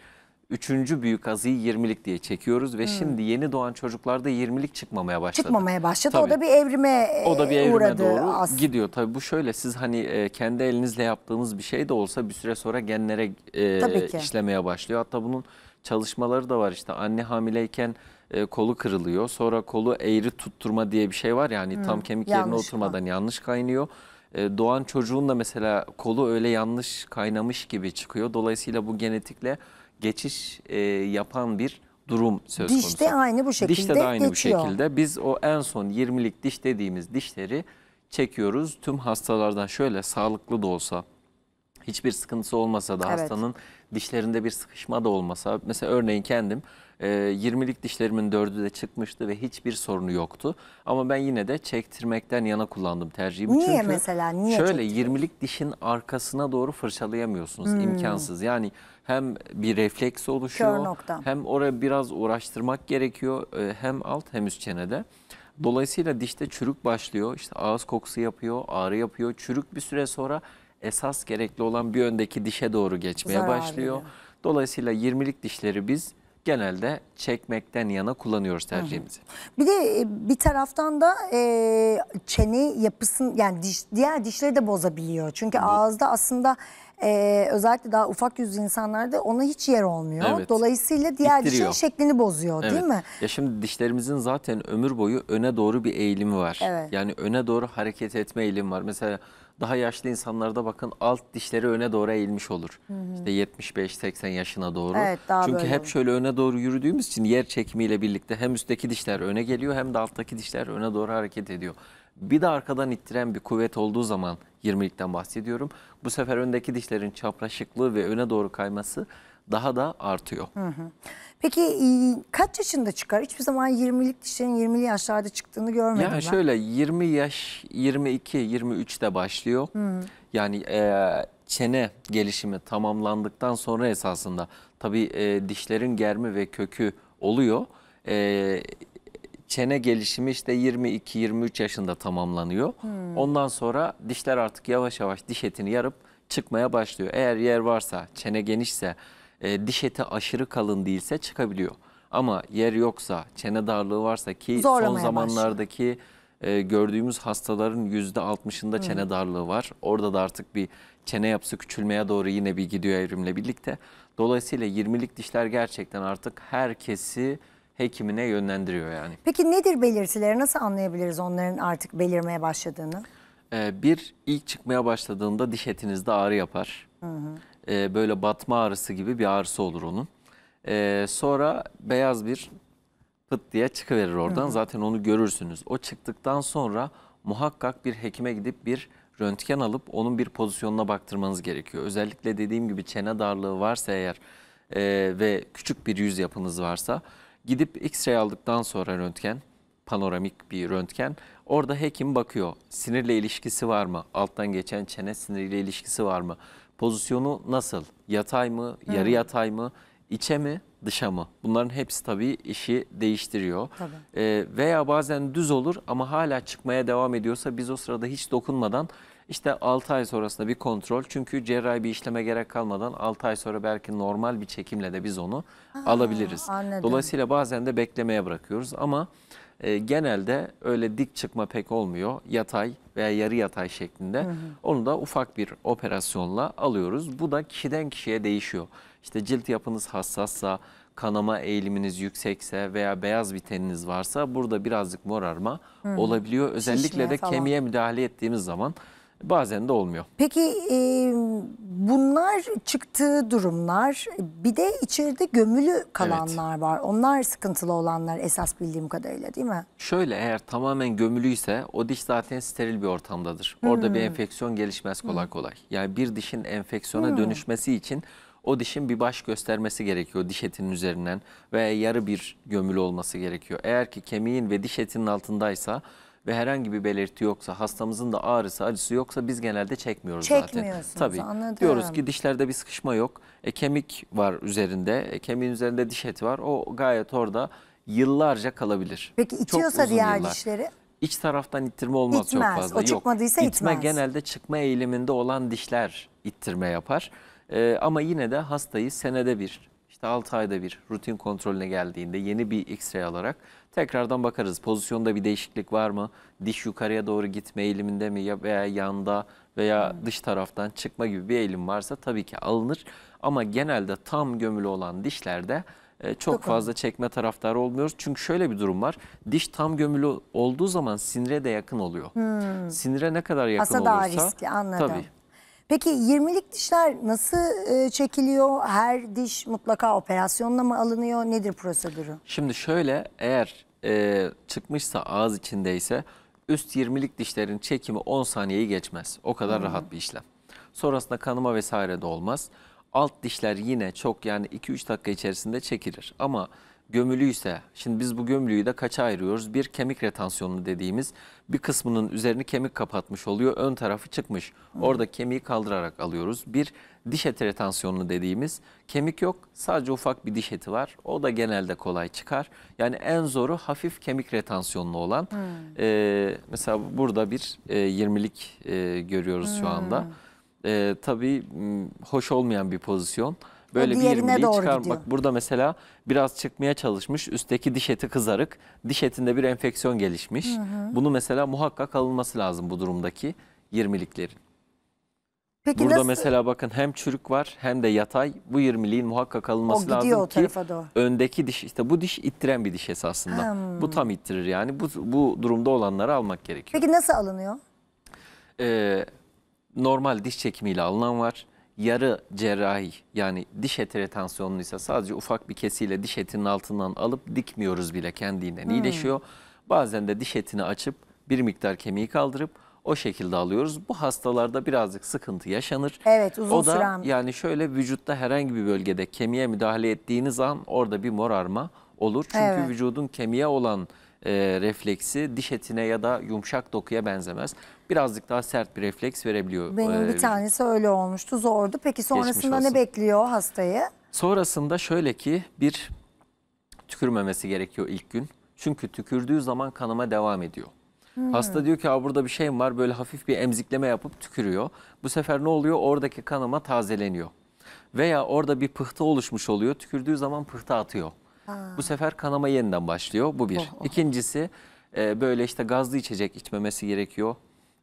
Üçüncü büyük azıyı yirmilik diye çekiyoruz ve hmm. şimdi yeni doğan çocuklarda yirmilik çıkmamaya başladı. Çıkmamaya başladı. Tabii. O da bir evrime O da bir e, evrime doğru aslında. gidiyor. Tabii bu şöyle siz hani e, kendi elinizle yaptığınız bir şey de olsa bir süre sonra genlere e, işlemeye başlıyor. Hatta bunun çalışmaları da var işte anne hamileyken e, kolu kırılıyor. Sonra kolu eğri tutturma diye bir şey var yani ya, hani hmm. tam kemik yanlış yerine oturmadan mı? yanlış kaynıyor. E, doğan çocuğun da mesela kolu öyle yanlış kaynamış gibi çıkıyor. Dolayısıyla bu genetikle geçiş e, yapan bir durum söz konusu. Dişte aynı bu şekilde Dişte de aynı geçiyor. bu şekilde. Biz o en son 20'lik diş dediğimiz dişleri çekiyoruz. Tüm hastalardan şöyle sağlıklı da olsa, hiçbir sıkıntısı olmasa da evet. hastanın dişlerinde bir sıkışma da olmasa. Mesela örneğin kendim e, ee, 20'lik dişlerimin dördü de çıkmıştı ve hiçbir sorunu yoktu. Ama ben yine de çektirmekten yana kullandım tercihimi. Niye Çünkü mesela? Niye Şöyle 20'lik dişin arkasına doğru fırçalayamıyorsunuz. Hmm. imkansız. Yani hem bir refleks oluşuyor. Hem oraya biraz uğraştırmak gerekiyor. E, hem alt hem üst çenede. Dolayısıyla dişte çürük başlıyor. İşte ağız kokusu yapıyor, ağrı yapıyor. Çürük bir süre sonra esas gerekli olan bir öndeki dişe doğru geçmeye Zarar başlıyor. Dolayısıyla 20'lik dişleri biz genelde çekmekten yana kullanıyoruz tercihimizi. Bir de e, bir taraftan da e, çene yapısın yani diş, diğer dişleri de bozabiliyor. Çünkü ağızda aslında e, özellikle daha ufak yüzlü insanlarda ona hiç yer olmuyor. Evet. Dolayısıyla diğer İttiriyor. dişin şeklini bozuyor evet. değil mi? Ya şimdi dişlerimizin zaten ömür boyu öne doğru bir eğilimi var. Evet. Yani öne doğru hareket etme eğilimi var. Mesela daha yaşlı insanlarda bakın alt dişleri öne doğru eğilmiş olur. Hı hı. İşte 75-80 yaşına doğru. Evet, daha Çünkü böyle. hep şöyle öne doğru yürüdüğümüz için yer çekimiyle birlikte hem üstteki dişler öne geliyor hem de alttaki dişler öne doğru hareket ediyor. Bir de arkadan ittiren bir kuvvet olduğu zaman 20'likten bahsediyorum. Bu sefer öndeki dişlerin çapraşıklığı ve öne doğru kayması daha da artıyor. Hı hı. Peki kaç yaşında çıkar? Hiçbir zaman 20'lik dişlerin 20'li yaşlarda çıktığını görmedim yani ben. şöyle 20 yaş, 22, 23'te başlıyor. Hı. Yani e, çene gelişimi tamamlandıktan sonra esasında tabii e, dişlerin germi ve kökü oluyor. E, çene gelişimi işte 22-23 yaşında tamamlanıyor. Hmm. Ondan sonra dişler artık yavaş yavaş diş etini yarıp çıkmaya başlıyor. Eğer yer varsa, çene genişse, e, diş eti aşırı kalın değilse çıkabiliyor. Ama yer yoksa, çene darlığı varsa ki Zorlamaya son zamanlardaki e, gördüğümüz hastaların %60'ında çene darlığı var. Orada da artık bir çene yapısı küçülmeye doğru yine bir gidiyor evrimle birlikte. Dolayısıyla 20'lik dişler gerçekten artık herkesi hekimine yönlendiriyor yani. Peki nedir belirtileri? Nasıl anlayabiliriz onların artık belirmeye başladığını? E, bir, ilk çıkmaya başladığında diş etinizde ağrı yapar. Hı hı e, böyle batma ağrısı gibi bir ağrısı olur onun. E, sonra beyaz bir pıt diye çıkıverir oradan. Hı hı. Zaten onu görürsünüz. O çıktıktan sonra muhakkak bir hekime gidip bir röntgen alıp onun bir pozisyonuna baktırmanız gerekiyor. Özellikle dediğim gibi çene darlığı varsa eğer e, ve küçük bir yüz yapınız varsa gidip x-ray aldıktan sonra röntgen, panoramik bir röntgen orada hekim bakıyor. Sinirle ilişkisi var mı? Alttan geçen çene sinirle ilişkisi var mı? Pozisyonu nasıl? Yatay mı, yarı yatay mı, içe mi, dışa mı? Bunların hepsi tabii işi değiştiriyor. Tabii. Ee, veya bazen düz olur ama hala çıkmaya devam ediyorsa biz o sırada hiç dokunmadan işte 6 ay sonrasında bir kontrol. Çünkü cerrahi bir işleme gerek kalmadan 6 ay sonra belki normal bir çekimle de biz onu Aa, alabiliriz. Anladım. Dolayısıyla bazen de beklemeye bırakıyoruz ama e, genelde öyle dik çıkma pek olmuyor. Yatay veya yarı yatay şeklinde. Hı hı. Onu da ufak bir operasyonla alıyoruz. Bu da kişiden kişiye değişiyor. İşte cilt yapınız hassassa, kanama eğiliminiz yüksekse veya beyaz bir teniniz varsa burada birazcık morarma hı olabiliyor. Özellikle Şişme de falan. kemiğe müdahale ettiğimiz zaman bazen de olmuyor. Peki e, bunlar çıktığı durumlar bir de içeride gömülü kalanlar evet. var. Onlar sıkıntılı olanlar esas bildiğim kadarıyla değil mi? Şöyle eğer tamamen gömülüyse o diş zaten steril bir ortamdadır. Hmm. Orada bir hmm. enfeksiyon gelişmez kolay hmm. kolay. Yani bir dişin enfeksiyona hmm. dönüşmesi için o dişin bir baş göstermesi gerekiyor diş etinin üzerinden veya yarı bir gömülü olması gerekiyor. Eğer ki kemiğin ve diş etinin altındaysa ve herhangi bir belirti yoksa, hastamızın da ağrısı, acısı yoksa biz genelde çekmiyoruz zaten. Tabii. Anladım. Diyoruz ki dişlerde bir sıkışma yok. E, kemik var üzerinde. E, kemiğin üzerinde diş eti var. O gayet orada yıllarca kalabilir. Peki itiyorsa diğer yıllar. dişleri? İç taraftan ittirme olmaz itmez. çok fazla. O çıkmadıysa Yok. itmez. İtme genelde çıkma eğiliminde olan dişler ittirme yapar. Ee, ama yine de hastayı senede bir işte 6 ayda bir rutin kontrolüne geldiğinde yeni bir x-ray alarak tekrardan bakarız. Pozisyonda bir değişiklik var mı? Diş yukarıya doğru gitme eğiliminde mi ya veya yanda veya dış taraftan çıkma gibi bir eğilim varsa tabii ki alınır. Ama genelde tam gömülü olan dişlerde e, çok, fazla çekme taraftarı olmuyoruz. Çünkü şöyle bir durum var. Diş tam gömülü olduğu zaman sinire de yakın oluyor. Hmm. Sinire ne kadar yakın Aslında olursa daha riskli anladım. Tabii Peki 20'lik dişler nasıl e, çekiliyor? Her diş mutlaka operasyonla mı alınıyor? Nedir prosedürü? Şimdi şöyle eğer e, çıkmışsa ağız içindeyse üst 20'lik dişlerin çekimi 10 saniyeyi geçmez. O kadar Hı hmm. rahat bir işlem. Sonrasında kanama vesaire de olmaz. Alt dişler yine çok yani 2-3 dakika içerisinde çekilir. Ama gömülüyse, şimdi biz bu gömülüyü de kaça ayırıyoruz? Bir kemik retansiyonu dediğimiz bir kısmının üzerini kemik kapatmış oluyor, ön tarafı çıkmış. Orada kemiği kaldırarak alıyoruz. Bir diş eti retansiyonu dediğimiz kemik yok, sadece ufak bir diş eti var. O da genelde kolay çıkar. Yani en zoru hafif kemik retansiyonlu olan. Hmm. E, mesela burada bir e, 20'lik e, görüyoruz hmm. şu anda. E, tabii hmm, hoş olmayan bir pozisyon. Böyle bir diğerine 20'yi doğru burada mesela biraz çıkmaya çalışmış. Üstteki diş eti kızarık. Diş etinde bir enfeksiyon gelişmiş. Bunu mesela muhakkak alınması lazım bu durumdaki 20'liklerin. Peki Burada nasıl? mesela bakın hem çürük var hem de yatay. Bu 20'liğin muhakkak alınması lazım o ki tarafa öndeki diş işte bu diş ittiren bir diş esasında. Hmm. Bu tam ittirir yani bu, bu durumda olanları almak gerekiyor. Peki nasıl alınıyor? Ee, normal diş çekimiyle alınan var yarı cerrahi yani diş eti retansiyonluysa sadece ufak bir kesiyle diş etinin altından alıp dikmiyoruz bile kendinden hmm. iyileşiyor. Bazen de diş etini açıp bir miktar kemiği kaldırıp o şekilde alıyoruz. Bu hastalarda birazcık sıkıntı yaşanır. Evet uzun O da süren. yani şöyle vücutta herhangi bir bölgede kemiğe müdahale ettiğiniz an orada bir morarma olur. Çünkü evet. vücudun kemiğe olan e, refleksi diş etine ya da yumuşak dokuya benzemez birazcık daha sert bir refleks verebiliyor. Benim e, bir tanesi öyle olmuştu zordu. Peki sonrasında ne bekliyor hastayı? Sonrasında şöyle ki bir tükürmemesi gerekiyor ilk gün. Çünkü tükürdüğü zaman kanama devam ediyor. Hmm. Hasta diyor ki burada bir şey var böyle hafif bir emzikleme yapıp tükürüyor. Bu sefer ne oluyor? Oradaki kanama tazeleniyor. Veya orada bir pıhtı oluşmuş oluyor. Tükürdüğü zaman pıhtı atıyor. Ha. Bu sefer kanama yeniden başlıyor. Bu bir. Oh, oh. İkincisi e, böyle işte gazlı içecek içmemesi gerekiyor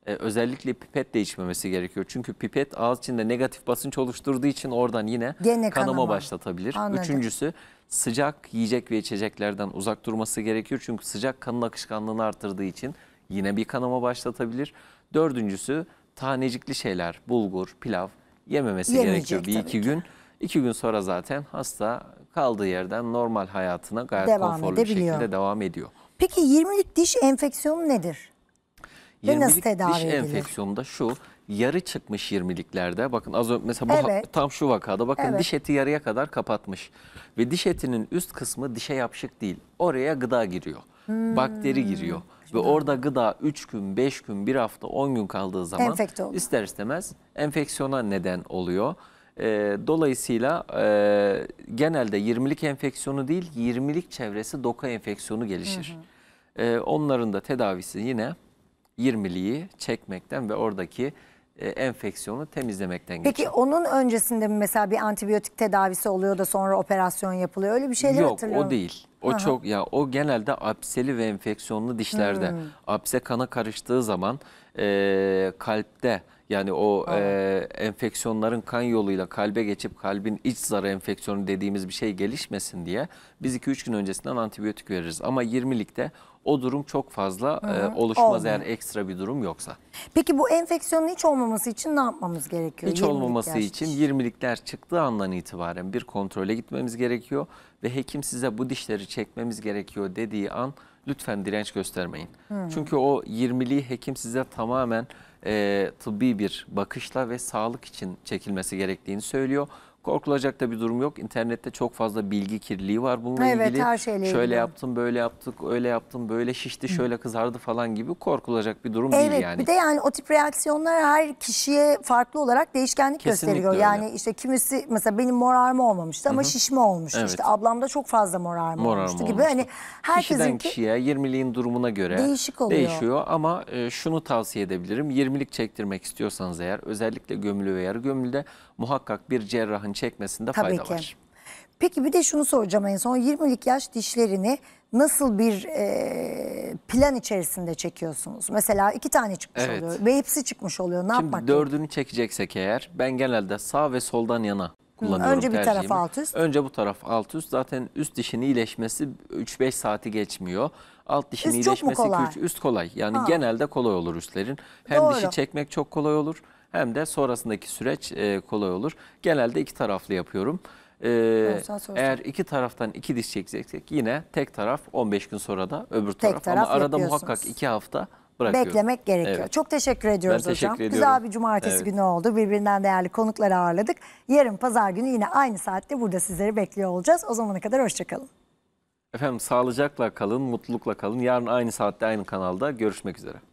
e, özellikle pipetle içmemesi gerekiyor. Çünkü pipet ağız içinde negatif basınç oluşturduğu için oradan yine Gene kanama, kanama başlatabilir. Anladım. Üçüncüsü sıcak yiyecek ve içeceklerden uzak durması gerekiyor. Çünkü sıcak kanın akışkanlığını artırdığı için yine bir kanama başlatabilir. Dördüncüsü tanecikli şeyler, bulgur, pilav yememesi Yemeyecek gerekiyor bir iki ki. gün. İki gün sonra zaten hasta kaldığı yerden normal hayatına gayet devam konforlu bir şekilde devam ediyor. Peki 20'lik diş enfeksiyonu nedir? Ve nasıl tedavi diş edilir? enfeksiyonunda şu yarı çıkmış 20'liklerde bakın az önce mesela bu evet. tam şu vakada bakın evet. diş eti yarıya kadar kapatmış ve diş etinin üst kısmı dişe yapışık değil. Oraya gıda giriyor. Hmm. Bakteri giriyor ve orada gıda 3 gün, 5 gün, 1 hafta, 10 gün kaldığı zaman ister istemez enfeksiyona neden oluyor. E, dolayısıyla e, genelde 20'lik enfeksiyonu değil 20'lik çevresi doka enfeksiyonu gelişir. Hı hı. E, onların da tedavisi yine 20'liği çekmekten ve oradaki e, enfeksiyonu temizlemekten Peki onun öncesinde mi mesela bir antibiyotik tedavisi oluyor da sonra operasyon yapılıyor? Öyle bir şeyler Yok hatırlıyorum. o değil. O Aha. çok ya o genelde abseli ve enfeksiyonlu dişlerde. Hmm. Apse kana karıştığı zaman e, kalpte yani o e, enfeksiyonların kan yoluyla kalbe geçip kalbin iç zarı enfeksiyonu dediğimiz bir şey gelişmesin diye biz 2-3 gün öncesinden antibiyotik veririz. Ama 20'likte o durum çok fazla e, oluşmaz Olmuyor. eğer ekstra bir durum yoksa. Peki bu enfeksiyonun hiç olmaması için ne yapmamız gerekiyor? Hiç olmaması yaş için 20'likler çıktığı andan itibaren bir kontrole gitmemiz gerekiyor ve hekim size bu dişleri çekmemiz gerekiyor dediği an lütfen direnç göstermeyin. Çünkü o 20'liği hekim size tamamen e, tıbbi bir bakışla ve sağlık için çekilmesi gerektiğini söylüyor. Korkulacak da bir durum yok. İnternette çok fazla bilgi kirliliği var bununla evet, ilgili. Her şeyle şöyle ilgili. yaptım, böyle yaptık, öyle yaptım, böyle şişti, şöyle kızardı falan gibi korkulacak bir durum evet, değil yani. Evet bir de yani o tip reaksiyonlar her kişiye farklı olarak değişkenlik Kesinlikle gösteriyor. Öyle. Yani işte kimisi mesela benim morarma olmamıştı ama Hı -hı. şişme olmuştu. Evet. İşte ablamda çok fazla morarma, morarma olmuştu gibi. Olmuştu. Hani herkesin Kişiden kişiye 20'liğin durumuna göre değişik oluyor. değişiyor ama e, şunu tavsiye edebilirim. 20'lik çektirmek istiyorsanız eğer özellikle gömülü veya yarı gömülde muhakkak bir cerrahın çekmesinde Tabii fayda ki. var. Peki bir de şunu soracağım en son 20'lik yaş dişlerini nasıl bir e, plan içerisinde çekiyorsunuz? Mesela iki tane çıkmış Evet. oluyor ve hepsi çıkmış oluyor. Ne Şimdi yapmak? dördünü çekeceksek eğer ben genelde sağ ve soldan yana kullanıyorum önce bir taraf alt üst. Önce bu taraf alt üst. Zaten üst dişin iyileşmesi 3-5 saati geçmiyor. Alt dişin Üst iyileşmesi kolay? 3 üst kolay. Yani genelde kolay olur üstlerin. Hem Doğru. dişi çekmek çok kolay olur hem de sonrasındaki süreç e, kolay olur. Genelde iki taraflı yapıyorum. Ee, Olsa olsa. eğer iki taraftan iki diş çekeceksek yine tek taraf 15 gün sonra da öbür taraf. Tek taraf Ama arada muhakkak iki hafta bırakıyorum. Beklemek gerekiyor. Evet. Çok teşekkür ediyoruz Ben teşekkür hocam. ediyorum. Güzel bir cumartesi Evet. günü oldu. Birbirinden değerli konukları ağırladık. Yarın pazar günü yine aynı saatte burada sizleri bekliyor olacağız. O zamana kadar hoşçakalın. Efendim sağlıcakla kalın, mutlulukla kalın. Yarın aynı saatte aynı kanalda görüşmek üzere.